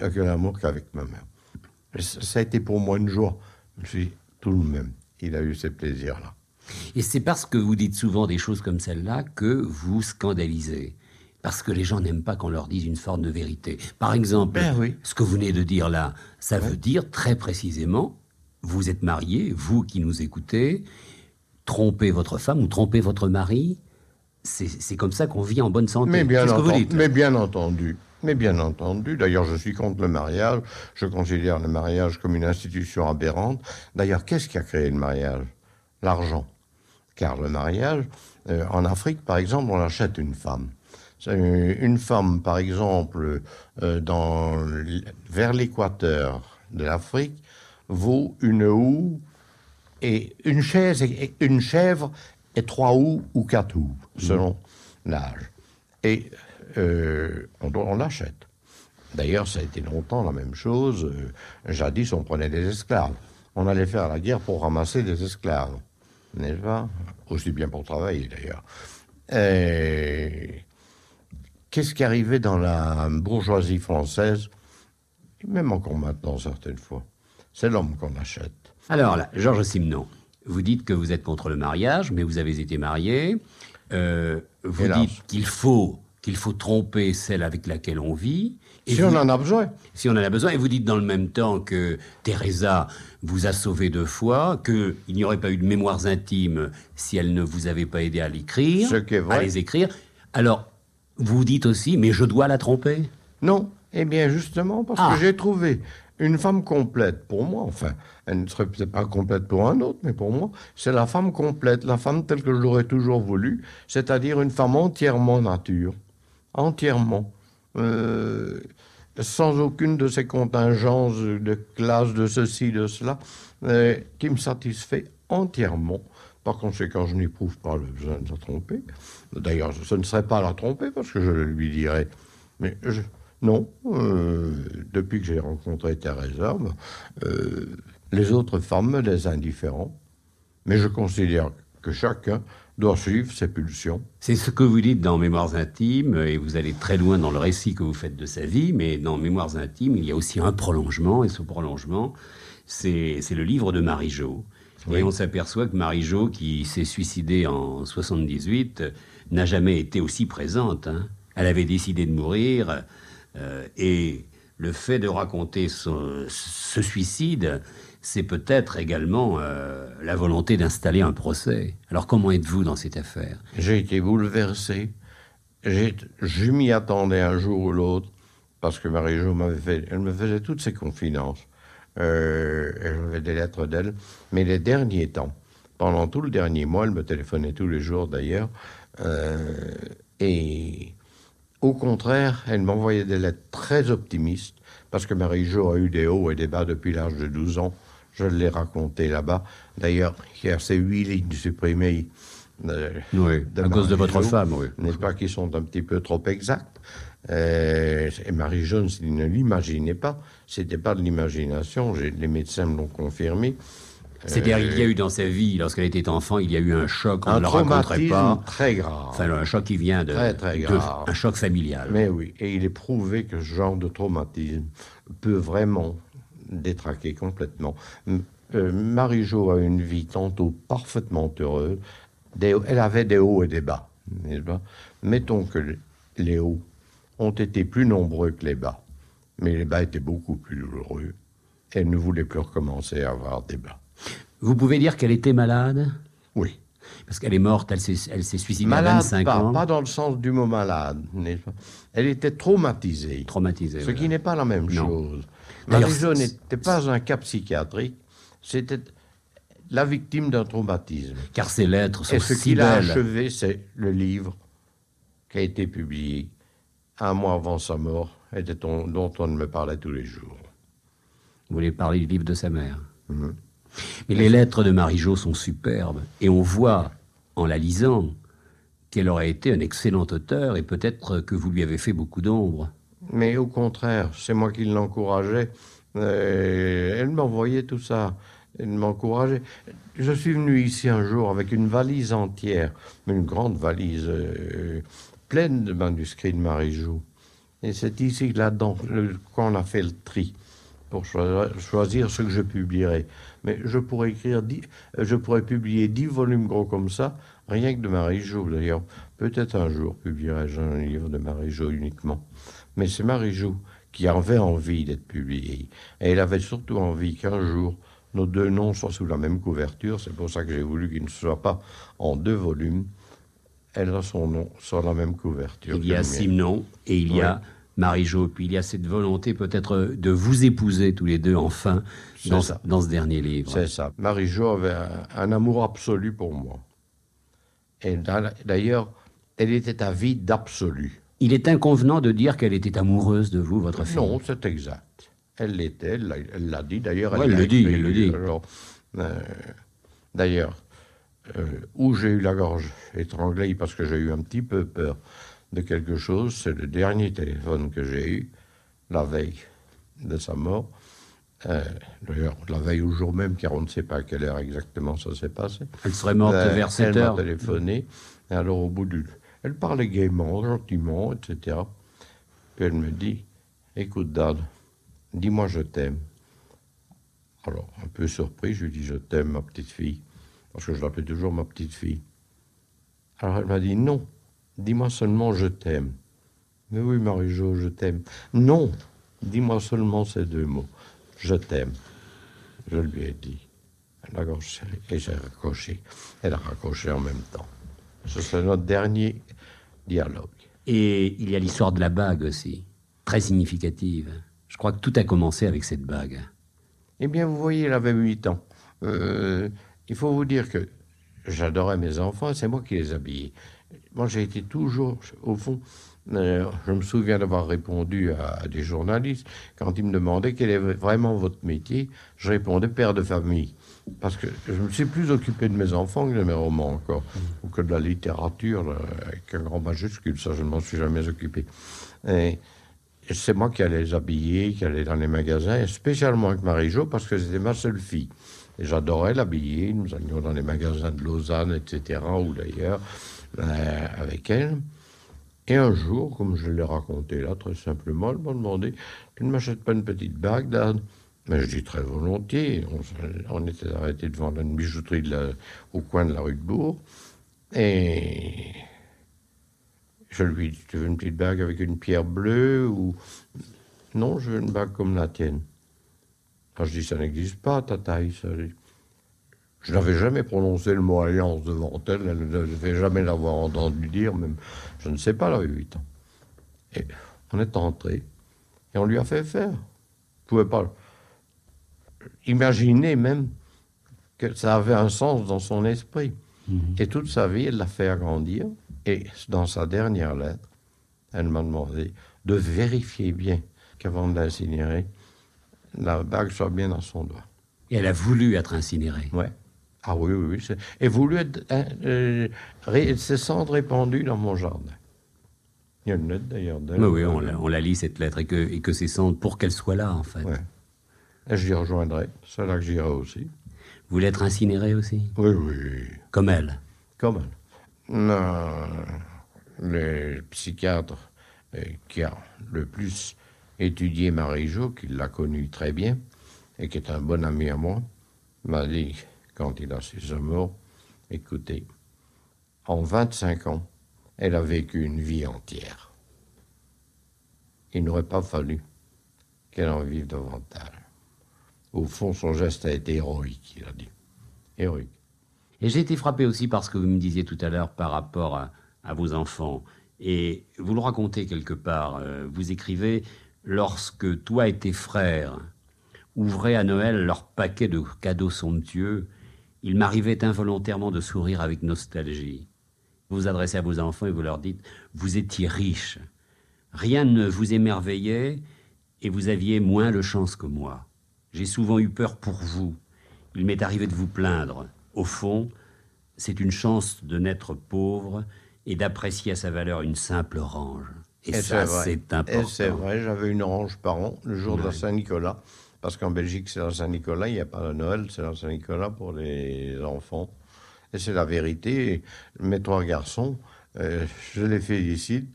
avec un amour qu'avec ma mère. ça a été pour moi une joie. Je me suis dit, tout le même, il a eu ses plaisirs-là. Et c'est parce que vous dites souvent des choses comme celle-là que vous scandalisez. Parce que les gens n'aiment pas qu'on leur dise une forme de vérité. Par exemple, ben ce que vous venez de dire là, ça veut dire très précisément, vous êtes marié, vous qui nous écoutez, trompez votre femme ou trompez votre mari. C'est comme ça qu'on vit en bonne santé. mais bien entendu, mais bien entendu, d'ailleurs je suis contre le mariage, je considère le mariage comme une institution aberrante. D'ailleurs, qu'est-ce qui a créé le mariage L'argent. Car le mariage, euh, en Afrique par exemple, on achète une femme. Euh, une femme, par exemple, euh, dans, vers l'équateur de l'Afrique, vaut une houe et une, chaise et une chèvre et trois houes ou quatre houes, mmh. selon l'âge. Et euh, on, l'achète. D'ailleurs, ça a été longtemps la même chose. Euh, jadis, on prenait des esclaves. On allait faire la guerre pour ramasser des esclaves. N'est-ce pas Aussi bien pour travailler, d'ailleurs. Qu'est-ce qui arrivait dans la bourgeoisie française, même encore maintenant, certaines fois C'est l'homme qu'on achète. Alors, là, Georges Simenon, vous dites que vous êtes contre le mariage, mais vous avez été marié. Euh, vous dites qu'il faut qu'il faut tromper celle avec laquelle on vit. si on en a besoin. Si on en a besoin. Et vous dites dans le même temps que Teresa vous a sauvé deux fois, qu'il n'y aurait pas eu de mémoires intimes si elle ne vous avait pas aidé à l'écrire, Ce qui est vrai. à les écrire. Alors, vous dites aussi, mais je dois la tromper Non. Eh bien, justement, parce que ah. j'ai trouvé une femme complète, pour moi, enfin, elle ne serait peut-être pas complète pour un autre, mais pour moi, c'est la femme complète, la femme telle que je l'aurais toujours voulu, c'est-à-dire une femme entièrement nature entièrement, euh, sans aucune de ces contingences de classe, de ceci, de cela, euh, qui me satisfait entièrement. Par conséquent, je n'éprouve pas le besoin de la tromper. D'ailleurs, ce ne serait pas la tromper parce que je lui dirais. Mais non, euh, depuis que j'ai rencontré euh, les autres femmes me indifférents. Mais je considère que chacun sa pulsions. C'est ce que vous dites dans Mémoires intimes, et vous allez très loin dans le récit que vous faites de sa vie, mais dans Mémoires intimes, il y a aussi un prolongement, et ce prolongement, c'est le livre de Marie-Jo. Et on s'aperçoit que Marie-Jo, qui s'est suicidée en 78, n'a jamais été aussi présente. Hein. Elle avait décidé de mourir, euh, et le fait de raconter ce, ce suicide, c'est peut-être également euh, la volonté d'installer un procès. Alors comment êtes-vous dans cette affaire J'ai été bouleversé. Je m'y attendais un jour ou l'autre, parce que Marie-Jo m'avait Elle me faisait toutes ses confidences. Euh, J'avais des lettres d'elle. Mais les derniers temps, pendant tout le dernier mois, elle me téléphonait tous les jours d'ailleurs. Euh, et au contraire, elle m'envoyait des lettres très optimistes, parce que Marie-Jo a eu des hauts et des bas depuis l'âge de 12 ans. Je l'ai raconté là-bas. D'ailleurs, hier, ces huit lignes supprimées. Euh, à cause de votre femme, N'est-ce pas qu'ils sont un petit peu trop exacts euh, Et Marie Jones ne l'imaginait pas. C'était pas de l'imagination. Les médecins me l'ont confirmé. C'est-à-dire qu'il y a euh, eu dans sa vie, lorsqu'elle était enfant, il y a eu un choc, on ne le rencontrait pas. très grave. Enfin, un choc qui vient de, très, grave. Un choc familial. Mais oui, et il est prouvé que ce genre de traumatisme peut vraiment détraqué complètement. Euh, Marie-Jo a une vie tantôt parfaitement heureuse. elle avait des hauts et des bas, Mettons que les hauts ont été plus nombreux que les bas, mais les bas étaient beaucoup plus douloureux. Elle ne voulait plus recommencer à avoir des bas. Vous pouvez dire qu'elle était malade Oui. Parce qu'elle est morte, elle s'est suicidée à 25 pas, ans. Pas dans le sens du mot malade. Elle était traumatisée. Traumatisée. Ce qui n'est pas la même chose. Marie-Jo n'était pas un cas psychiatrique, c'était la victime d'un traumatisme. Car ses lettres sont Et ce qu'il a achevé, c'est le livre qui a été publié un mois avant sa mort et dont on me parlait tous les jours. Vous voulez parler du livre de sa mère mhm. Mais les lettres de Marie-Jo sont superbes et on voit, en la lisant, qu'elle aurait été un excellent auteur et peut-être que vous lui avez fait beaucoup d'ombre mais au contraire, c'est moi qui l'encourageais. Euh, elle m'envoyait tout ça. Elle m'encourageait. Je suis venu ici un jour avec une valise entière, une grande valise euh, pleine de manuscrits de marie Joux. Et c'est ici, là-dedans, qu'on a fait le tri pour choisir ce que je publierai. Mais je pourrais écrire, euh, je pourrais publier dix volumes gros comme ça, rien que de marie Joux, d'ailleurs. Peut-être un jour publierai-je un livre de marie Joux uniquement mais c'est Marie-Jo qui avait envie d'être publiée. Et elle avait surtout envie qu'un jour, nos deux noms soient sous la même couverture. C'est pour ça que j'ai voulu qu'ils ne soient pas en deux volumes. Elle a son nom sur la même couverture. Il y a Simon et il y a Marie-Jo. Puis il y a cette volonté peut-être de vous épouser tous les deux enfin dans, dans ce dernier livre. C'est ça. Marie-Jo avait un, amour absolu pour moi. Et d'ailleurs, elle était à vie d'absolu. Il est inconvenant de dire qu'elle était amoureuse de vous, votre fille. Non, c'est exact. Elle l'était, elle l'a dit d'ailleurs. Ouais, elle, le dit, elle le dit. Euh, euh, d'ailleurs, euh, où j'ai eu la gorge étranglée parce que j'ai eu un petit peu peur de quelque chose, c'est le dernier téléphone que j'ai eu la veille de sa mort. D'ailleurs, la veille au jour même, car on ne sait pas à quelle heure exactement ça s'est passé. Elle serait morte vers 7 heures. Elle m'a téléphoné. et Alors, au bout du, elle parlait gaiement, gentiment, etc. Puis elle me dit Écoute, Dad, dis-moi je t'aime. Alors, un peu surpris, je lui dis Je t'aime, ma petite fille, parce que je l'appelais toujours ma petite fille. Alors elle m'a dit Non, dis-moi seulement je t'aime. Mais oui, Marie-Jo, je t'aime. Non, dis-moi seulement ces deux mots Je t'aime. Je lui ai dit. Elle a et j'ai raccroché. Elle a raccroché en même temps. Ce sera notre dernier dialogue. Et il y a l'histoire de la bague aussi, très significative. Je crois que tout a commencé avec cette bague. Eh bien, vous voyez, il avait 8 ans. Euh, il faut vous dire que j'adorais mes enfants, c'est moi qui les habillais. Moi, j'ai été toujours, au fond, euh, je me souviens d'avoir répondu à, des journalistes quand ils me demandaient quel est vraiment votre métier. Je répondais père de famille parce que je me suis plus occupé de mes enfants que de mes romans encore, ou que de la littérature avec un grand majuscule, ça je ne m'en suis jamais occupé. Et, c'est moi qui allais les habiller, qui allais dans les magasins, spécialement avec Marie-Jo, parce que c'était ma seule fille. Et j'adorais l'habiller, nous allions dans les magasins de Lausanne, etc., ou d'ailleurs, euh, avec elle. Et un jour, comme je l'ai raconté là, très simplement, elle m'a demandé Tu ne m'achètes pas une petite bague Bagdad mais ben, je dis très volontiers. On, était arrêté devant une bijouterie au coin de la rue de Bourg. Et je lui dis, tu veux une petite bague avec une pierre bleue ou... Non, je veux une bague comme la tienne. Alors je dis, ça n'existe pas, ta taille. Ça... Je n'avais jamais prononcé le mot alliance devant elle, elle ne devait jamais l'avoir entendu dire, même, je ne sais pas, elle avait 8 ans. Et on est entré, et on lui a fait faire. Je pouvais pas, Imaginez même que ça avait un sens dans son esprit. Mhm. Et toute sa vie, elle l'a fait agrandir. Et dans sa dernière lettre, elle m'a demandé de vérifier bien qu'avant de l'incinérer, la bague soit bien dans son doigt. Et elle a voulu être incinérée. Ouais. Ah oui, oui, oui. Et voulu être. Hein, euh, ses cendres répandues dans mon jardin. Il y a une lettre d'ailleurs Oui, on la, lit cette lettre et que, et que ses cendres, pour qu'elle soit là en fait je l'y rejoindrai. C'est là que j'irai aussi. Vous voulez incinéré aussi Oui, oui. Comme elle Comme elle. Non, le psychiatre euh, qui a le plus étudié Marie-Jo, qui l'a connue très bien et qui est un bon ami à moi, m'a dit, quand il a ses amours, écoutez, en 25 ans, elle a vécu une vie entière. Il n'aurait pas fallu qu'elle en vive davantage au fond, son geste a été héroïque, il a dit. Héroïque. Et j'ai été frappé aussi par ce que vous me disiez tout à l'heure par rapport à, vos enfants. Et vous le racontez quelque part. Euh, vous écrivez Lorsque toi et tes frères ouvraient à Noël leur paquet de cadeaux somptueux, il m'arrivait involontairement de sourire avec nostalgie. Vous vous adressez à vos enfants et vous leur dites Vous étiez riches. Rien ne vous émerveillait et vous aviez moins de chance que moi. J'ai souvent eu peur pour vous. Il m'est arrivé de vous plaindre. Au fond, c'est une chance de naître pauvre et d'apprécier à sa valeur une simple orange. Et, eh, ça, c'est eh, important. Et c'est vrai, j'avais une orange par an le jour de Saint-Nicolas. Parce qu'en Belgique, c'est la Saint-Nicolas, il n'y a pas de Noël, c'est la Saint-Nicolas pour les enfants. Et c'est la vérité. Mes trois garçons, euh, je les félicite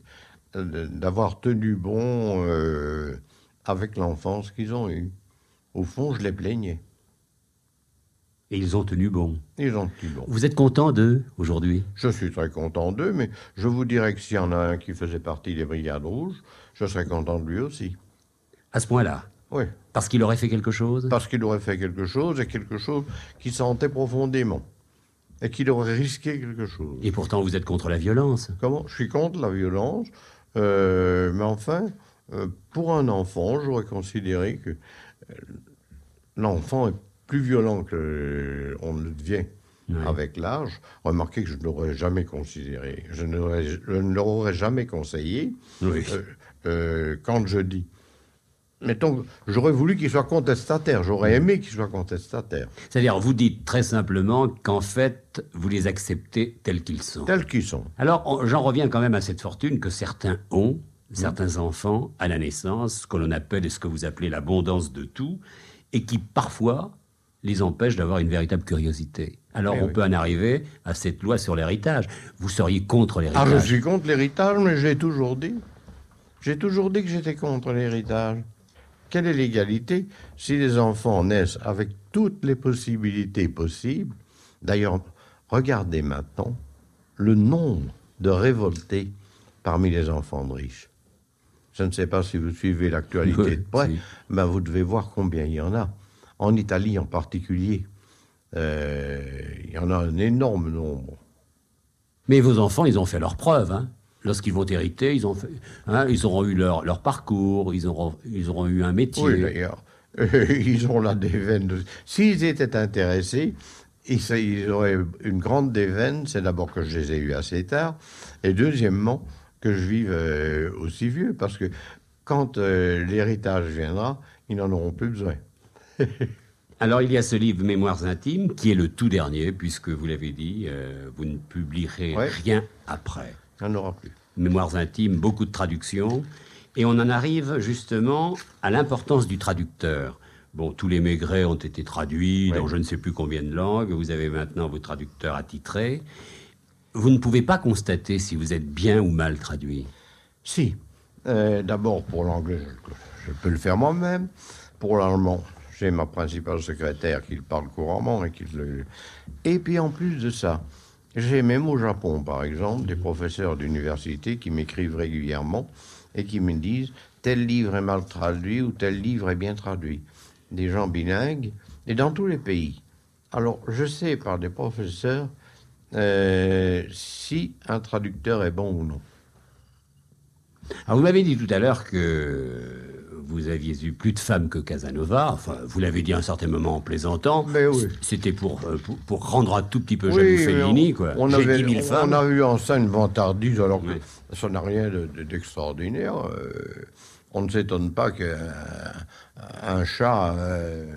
euh, d'avoir tenu bon euh, avec l'enfance qu'ils ont eue. Au fond, je les plaignais. Et ils ont tenu bon. Ils ont tenu bon. Vous êtes content d'eux aujourd'hui Je suis très content d'eux, mais je vous dirais que s'il y en a un qui faisait partie des Brigades Rouges, je serais content de lui aussi. À ce point-là Oui. Parce qu'il aurait fait quelque chose Parce qu'il aurait fait quelque chose et quelque chose qu'il sentait profondément. Et qu'il aurait risqué quelque chose. Et pourtant, vous êtes contre la violence Comment Je suis contre la violence, euh, mais enfin, euh, pour un enfant, j'aurais considéré que euh, l'enfant est plus violent qu'on le devient. avec l'âge. Remarquez que je ne l'aurais jamais considéré, je, ne l'aurais jamais conseillé. Euh, euh, quand je dis, mettons, j'aurais voulu qu'il soit contestataire, j'aurais aimé qu'il soit contestataire. C'est-à-dire, vous dites très simplement qu'en fait, vous les acceptez tels qu'ils sont. Tels qu'ils sont. Alors, j'en reviens quand même à cette fortune que certains ont, mmh. certains enfants, à la naissance, ce que l'on appelle et ce que vous appelez l'abondance de tout et qui parfois les empêche d'avoir une véritable curiosité. Alors eh on peut en arriver à cette loi sur l'héritage. Vous seriez contre ah, l'héritage Ah, je suis contre l'héritage, mais j'ai toujours dit. J'ai toujours dit que j'étais contre l'héritage. Quelle est l'égalité si les enfants naissent avec toutes les possibilités possibles D'ailleurs, regardez maintenant le nombre de révoltés parmi les enfants de riches je ne sais pas si vous suivez l'actualité de près, mais vous devez voir combien il y en a. En Italie en particulier, euh, il y en a un énorme nombre. Mais vos enfants, ils ont fait leurs preuves. Hein. Lorsqu'ils vont hériter, ils, ont fait, hein, ils auront eu leur, leur parcours, ils auront, ils auront eu un métier. Oui, d'ailleurs. ils ont la des S'ils étaient intéressés, ils, ils auraient une grande déveine. C'est d'abord que je les ai eus assez tard. Et deuxièmement, que je vive euh, aussi vieux, parce que quand euh, l'héritage viendra, ils n'en auront plus besoin. Alors il y a ce livre Mémoires intimes, qui est le tout dernier, puisque vous l'avez dit, euh, vous ne publierez rien après. Il n'y en aura plus. Mémoires intimes, beaucoup de traductions. Et on en arrive justement à l'importance du traducteur. Bon, tous les maigrets ont été traduits dans je ne sais plus combien de langues. Vous avez maintenant vos traducteurs attitrés vous ne pouvez pas constater si vous êtes bien ou mal traduit. Si. Euh, d'abord, pour l'anglais, je peux le faire moi-même. Pour l'allemand, j'ai ma principale secrétaire qui le parle couramment et qui le... Et puis, en plus de ça, j'ai même au Japon, par exemple, des professeurs d'université qui m'écrivent régulièrement et qui me disent tel livre est mal traduit ou tel livre est bien traduit. Des gens bilingues et dans tous les pays. Alors, je sais par des professeurs euh, si un traducteur est bon ou non. Alors vous m'avez dit tout à l'heure que vous aviez eu plus de femmes que Casanova. Enfin, vous l'avez dit à un certain moment en plaisantant. Mais oui. C'était euh, pour, pour, rendre un tout petit peu jaloux on, quoi. On avait, On a eu en scène Vantardise, alors que ça n'a rien d'extraordinaire. Euh, on ne s'étonne pas qu'un euh, chat euh,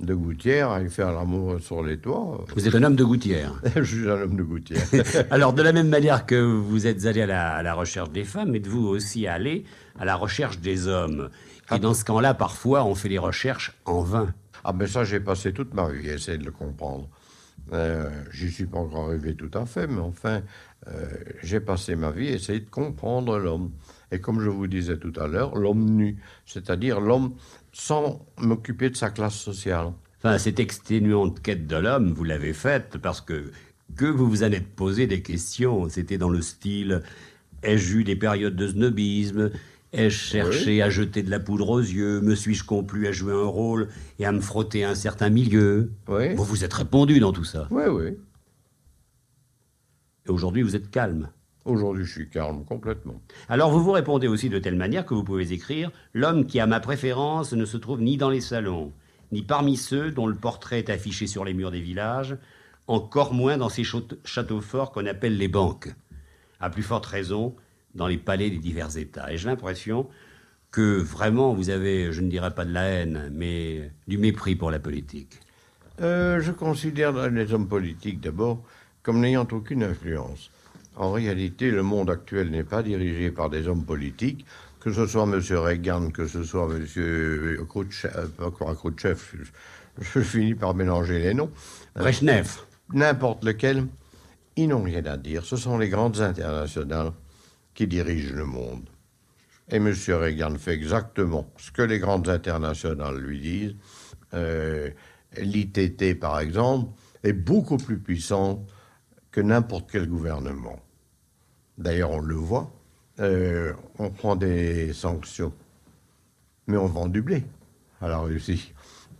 de gouttière aille faire l'amour sur les toits. Vous êtes un homme de gouttière. Je suis un homme de gouttière. Alors, de la même manière que vous êtes allé à la, recherche des femmes, êtes-vous aussi allé à la recherche des hommes Et ah. dans ce camp là parfois, on fait les recherches en vain. Ah, mais ben ça, j'ai passé toute ma vie à essayer de le comprendre. Euh, j'y suis pas encore arrivé tout à fait, mais enfin, j'ai passé ma vie à essayer de comprendre l'homme et comme je vous disais tout à l'heure, l'homme nu, c'est-à-dire l'homme sans m'occuper de sa classe sociale. Enfin, cette exténuante quête de l'homme, vous l'avez faite parce que que vous vous en êtes posé des questions. C'était dans le style ai-je eu des périodes de snobisme Ai-je cherché à jeter de la poudre aux yeux Me suis-je complu à jouer un rôle et à me frotter à un certain milieu Vous vous êtes répondu dans tout ça. Oui, oui. Et aujourd'hui, vous êtes calme. Aujourd'hui, je suis calme complètement. Alors, vous vous répondez aussi de telle manière que vous pouvez écrire L'homme qui à ma préférence ne se trouve ni dans les salons, ni parmi ceux dont le portrait est affiché sur les murs des villages, encore moins dans ces châteaux forts qu'on appelle les banques. À plus forte raison, dans les palais des divers États. Et j'ai l'impression que vraiment vous avez, je ne dirais pas de la haine, mais du mépris pour la politique. Euh, je considère les hommes politiques d'abord comme n'ayant aucune influence. En réalité, le monde actuel n'est pas dirigé par des hommes politiques, que ce soit M. Reagan, que ce soit M. Khrouchtchev, je, finis par mélanger les noms. Euh, Brezhnev. N'importe lequel, ils n'ont rien à dire. Ce sont les grandes internationales qui dirigent le monde. Et M. Reagan fait exactement ce que les grandes internationales lui disent. Euh, L'ITT, par exemple, est beaucoup plus puissant que n'importe quel gouvernement d'ailleurs on le voit, euh, on prend des sanctions, mais on vend du blé à la Russie,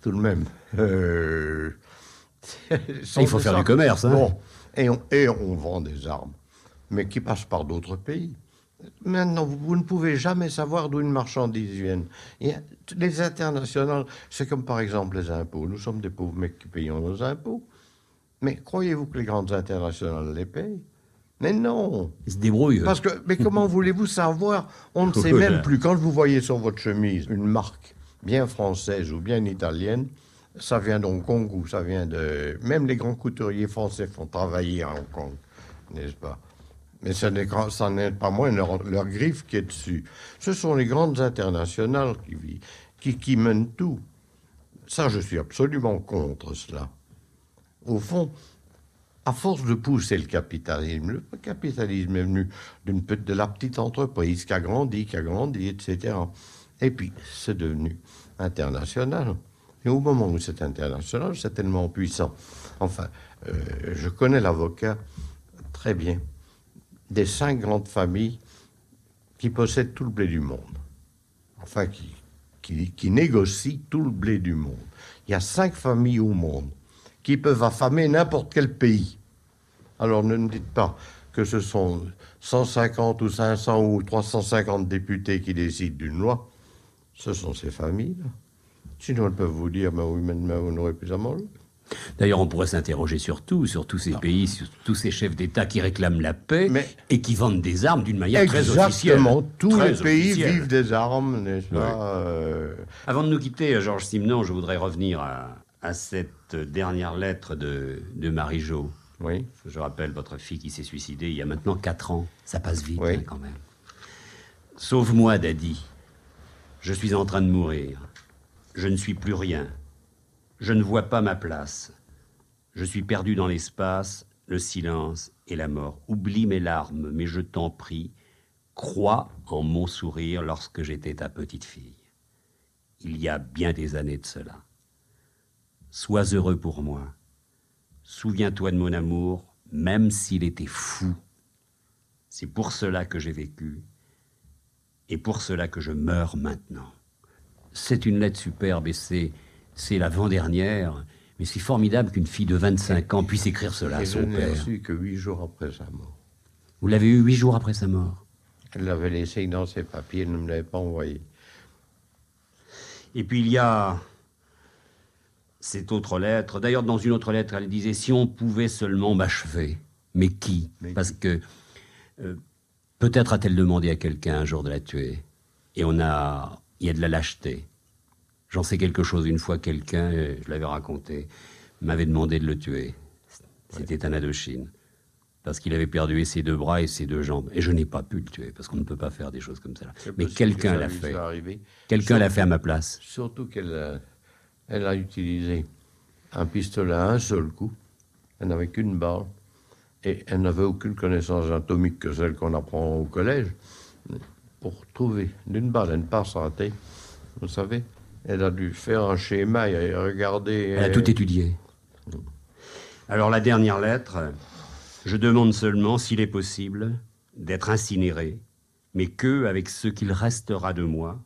tout de même. Euh, il faut faire du commerce. Hein. Et, on, vend des armes, mais qui passent par d'autres pays. Maintenant, vous, ne pouvez jamais savoir d'où une marchandise vient. les internationales, c'est comme par exemple les impôts. Nous sommes des pauvres mecs qui payons nos impôts. Mais croyez-vous que les grandes internationales les payent mais non. Ils se débrouillent. Parce que, mais comment voulez-vous savoir On ne sait même plus. Quand vous voyez sur votre chemise une marque bien française ou bien italienne, ça vient d'Hong Kong ou ça vient de. Même les grands couturiers français font travailler à Hong Kong, n'est-ce pas Mais ça n'est pas moins leur, griffe qui est dessus. Ce sont les grandes internationales qui, qui, qui mènent tout. Ça, je suis absolument contre cela. Au fond, à force de pousser le capitalisme, le capitalisme est venu d'une de la petite entreprise qui a grandi, qui a grandi, etc. Et puis, c'est devenu international. Et au moment où c'est international, c'est tellement puissant. Enfin, euh, je connais l'avocat très bien des cinq grandes familles qui possèdent tout le blé du monde. Enfin, qui, qui, qui négocient tout le blé du monde. Il y a cinq familles au monde qui peuvent affamer n'importe quel pays. Alors ne me dites pas que ce sont 150 ou 500 ou 350 députés qui décident d'une loi. Ce sont ces familles-là. Sinon, elles peuvent vous dire, mais oui, mais vous n'aurez plus à D'ailleurs, on pourrait s'interroger sur tout, sur tous ces ah. pays, sur tous ces chefs d'État qui réclament la paix et qui vendent des armes d'une manière très officielle. Exactement, tous les pays vivent des armes, n'est-ce pas euh Avant de nous quitter, euh, Georges Simenon, je voudrais revenir à, cette dernière lettre de, de Marie-Jo. Je rappelle votre fille qui s'est suicidée il y a maintenant 4 ans. Ça passe vite, hein, quand même. Sauve-moi, Daddy. Je suis en train de mourir. Je ne suis plus rien. Je ne vois pas ma place. Je suis perdu dans l'espace, le silence et la mort. Oublie mes larmes, mais je t'en prie, crois en mon sourire lorsque j'étais ta petite fille. Il y a bien des années de cela. Sois heureux pour moi. Souviens-toi de mon amour, même s'il était fou. C'est pour cela que j'ai vécu et pour cela que je meurs maintenant. C'est une lettre superbe et c'est, c'est l'avant-dernière, mais c'est formidable qu'une fille de 25 ans puisse écrire cela à son père. reçu que huit jours après sa mort. Vous l'avez eu huit jours après sa mort Elle l'avait laissé dans ses papiers, elle ne me l'avait pas envoyé. Et puis il y a cette autre lettre. D'ailleurs, dans une autre lettre, elle disait si on pouvait seulement m'achever. Mais qui Parce que euh, peut-être a-t-elle demandé à quelqu'un un jour de la tuer. Et on a, il y a de la lâcheté. J'en sais quelque chose. Une fois, quelqu'un, euh, je l'avais raconté, m'avait demandé de le tuer. C'était un adochine. Parce qu'il avait perdu ses deux bras et ses deux jambes. Et je n'ai pas pu le tuer, parce qu'on ne peut pas faire des choses comme ça. Mais quelqu'un l'a fait. Quelqu'un l'a fait à ma place. Surtout qu'elle euh, elle a utilisé un pistolet à un seul coup. Elle n'avait qu'une balle. Et elle n'avait aucune connaissance atomique que celle qu'on apprend au collège. Pour trouver d'une balle, elle ne pas ratée. Vous savez, elle a dû faire un schéma et regarder. Elle a euh, tout étudié. Alors la dernière lettre, je demande seulement s'il est possible d'être incinéré, mais que avec ce qu'il restera de moi,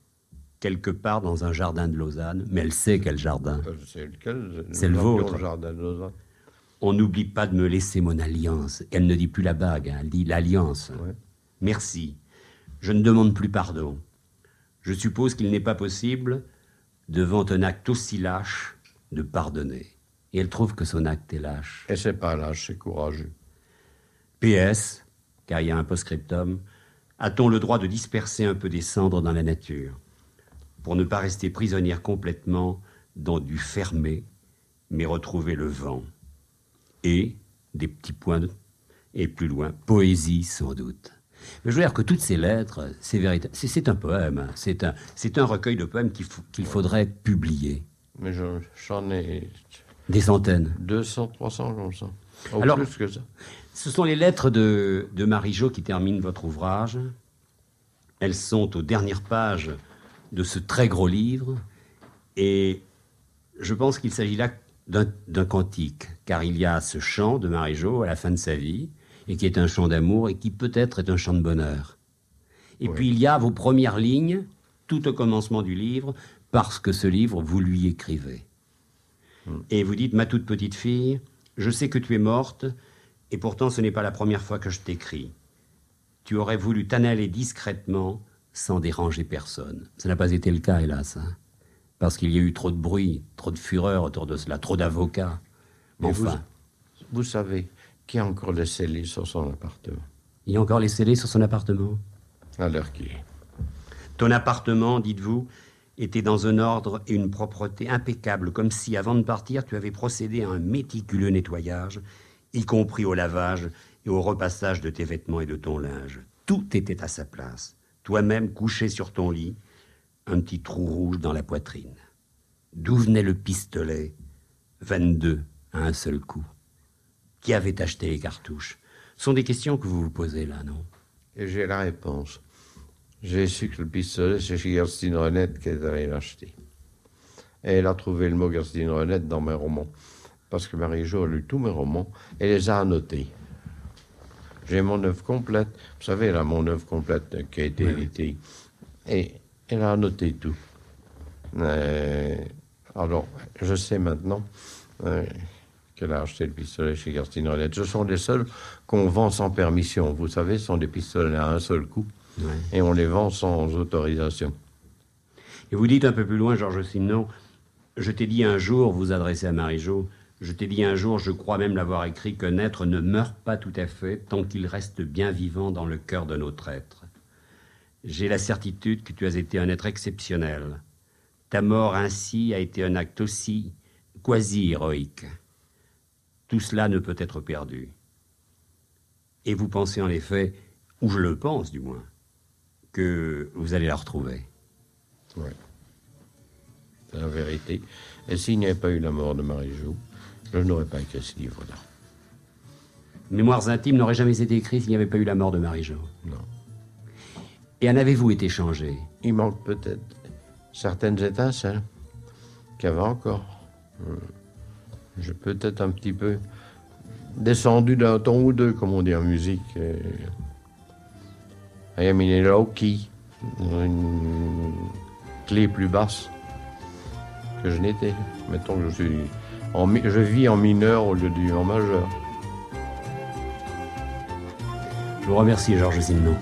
quelque part dans un jardin de Lausanne, mais elle sait quel jardin. Euh, c'est lequel le vôtre. Jardin de Lausanne. On n'oublie pas de me laisser mon alliance. Elle ne dit plus la bague, hein. elle dit l'alliance. Merci. Je ne demande plus pardon. Je suppose qu'il n'est pas possible, devant un acte aussi lâche, de pardonner. Et elle trouve que son acte est lâche. Et c'est pas lâche, c'est courageux. PS, car il y a un post-scriptum, a-t-on le droit de disperser un peu des cendres dans la nature pour ne pas rester prisonnière complètement dans du fermé, mais retrouver le vent. Et, des petits points, et plus loin, poésie sans doute. Mais je veux dire que toutes ces lettres, c'est un poème, hein. c'est un, un recueil de poèmes qu'il, faudrait publier. Mais j'en ai... Des centaines. 200, 300 comme ça. Alors, plus que ça. ce sont les lettres de, de Marie-Jo qui terminent votre ouvrage. Elles sont aux dernières pages de ce très gros livre. Et je pense qu'il s'agit là d'un cantique, car il y a ce chant de Marie-Jo à la fin de sa vie, et qui est un chant d'amour, et qui peut-être est un chant de bonheur. Et puis il y a vos premières lignes, tout au commencement du livre, parce que ce livre, vous lui écrivez. Hmm. Et vous dites, ma toute petite fille, je sais que tu es morte, et pourtant ce n'est pas la première fois que je t'écris. Tu aurais voulu t'en aller discrètement, sans déranger personne. Ça n'a pas été le cas, hélas, hein. parce qu'il y a eu trop de bruit, trop de fureur autour de cela, trop d'avocats. Enfin. Vous, vous, savez qui a encore les scellés sur son appartement Il y a encore les scellés sur son appartement À l'heure Ton appartement, dites-vous, était dans un ordre et une propreté impeccable, comme si, avant de partir, tu avais procédé à un méticuleux nettoyage, y compris au lavage et au repassage de tes vêtements et de ton linge. Tout était à sa place toi-même couché sur ton lit, un petit trou rouge dans la poitrine. D'où venait le pistolet 22 à un seul coup. Qui avait acheté les cartouches Ce sont des questions que vous vous posez là, non Et j'ai la réponse. J'ai su que le pistolet, c'est chez Gerstine Renette qui est l'acheter. Et elle a trouvé le mot Gerstine Renette dans mes romans. Parce que Marie-Jo a lu tous mes romans et les a annotés j'ai mon œuvre complète. Vous savez, là, mon œuvre complète qui a été Et elle a noté tout. Euh, alors, je sais maintenant euh, qu'elle a acheté le pistolet chez Garcinolette. Ce sont les seuls qu'on vend sans permission. Vous savez, ce sont des pistolets à un seul coup. Et on les vend sans autorisation. Et vous dites un peu plus loin, Georges Simenon, je t'ai dit un jour, vous adressez à Marie-Jo, je t'ai dit un jour, je crois même l'avoir écrit, qu'un être ne meurt pas tout à fait tant qu'il reste bien vivant dans le cœur de notre être. J'ai la certitude que tu as été un être exceptionnel. Ta mort ainsi a été un acte aussi quasi héroïque. Tout cela ne peut être perdu. Et vous pensez en effet, ou je le pense du moins, que vous allez la retrouver. Oui. C'est la vérité. Et s'il n'y avait pas eu la mort de Marie-Jo, je n'aurais pas écrit ce livre-là. Mémoires intimes n'auraient jamais été écrit s'il n'y avait pas eu la mort de Marie-Jo. Non. Et en avez-vous été changé Il manque peut-être certaines étincelles qu'avant encore. Euh, j'ai peut-être un petit peu descendu d'un ton ou deux, comme on dit en musique. I am a low key, une clé plus basse que je n'étais. Mettons que je suis je vis en mineur au lieu du en majeur. Je vous remercie, Georges Zimno.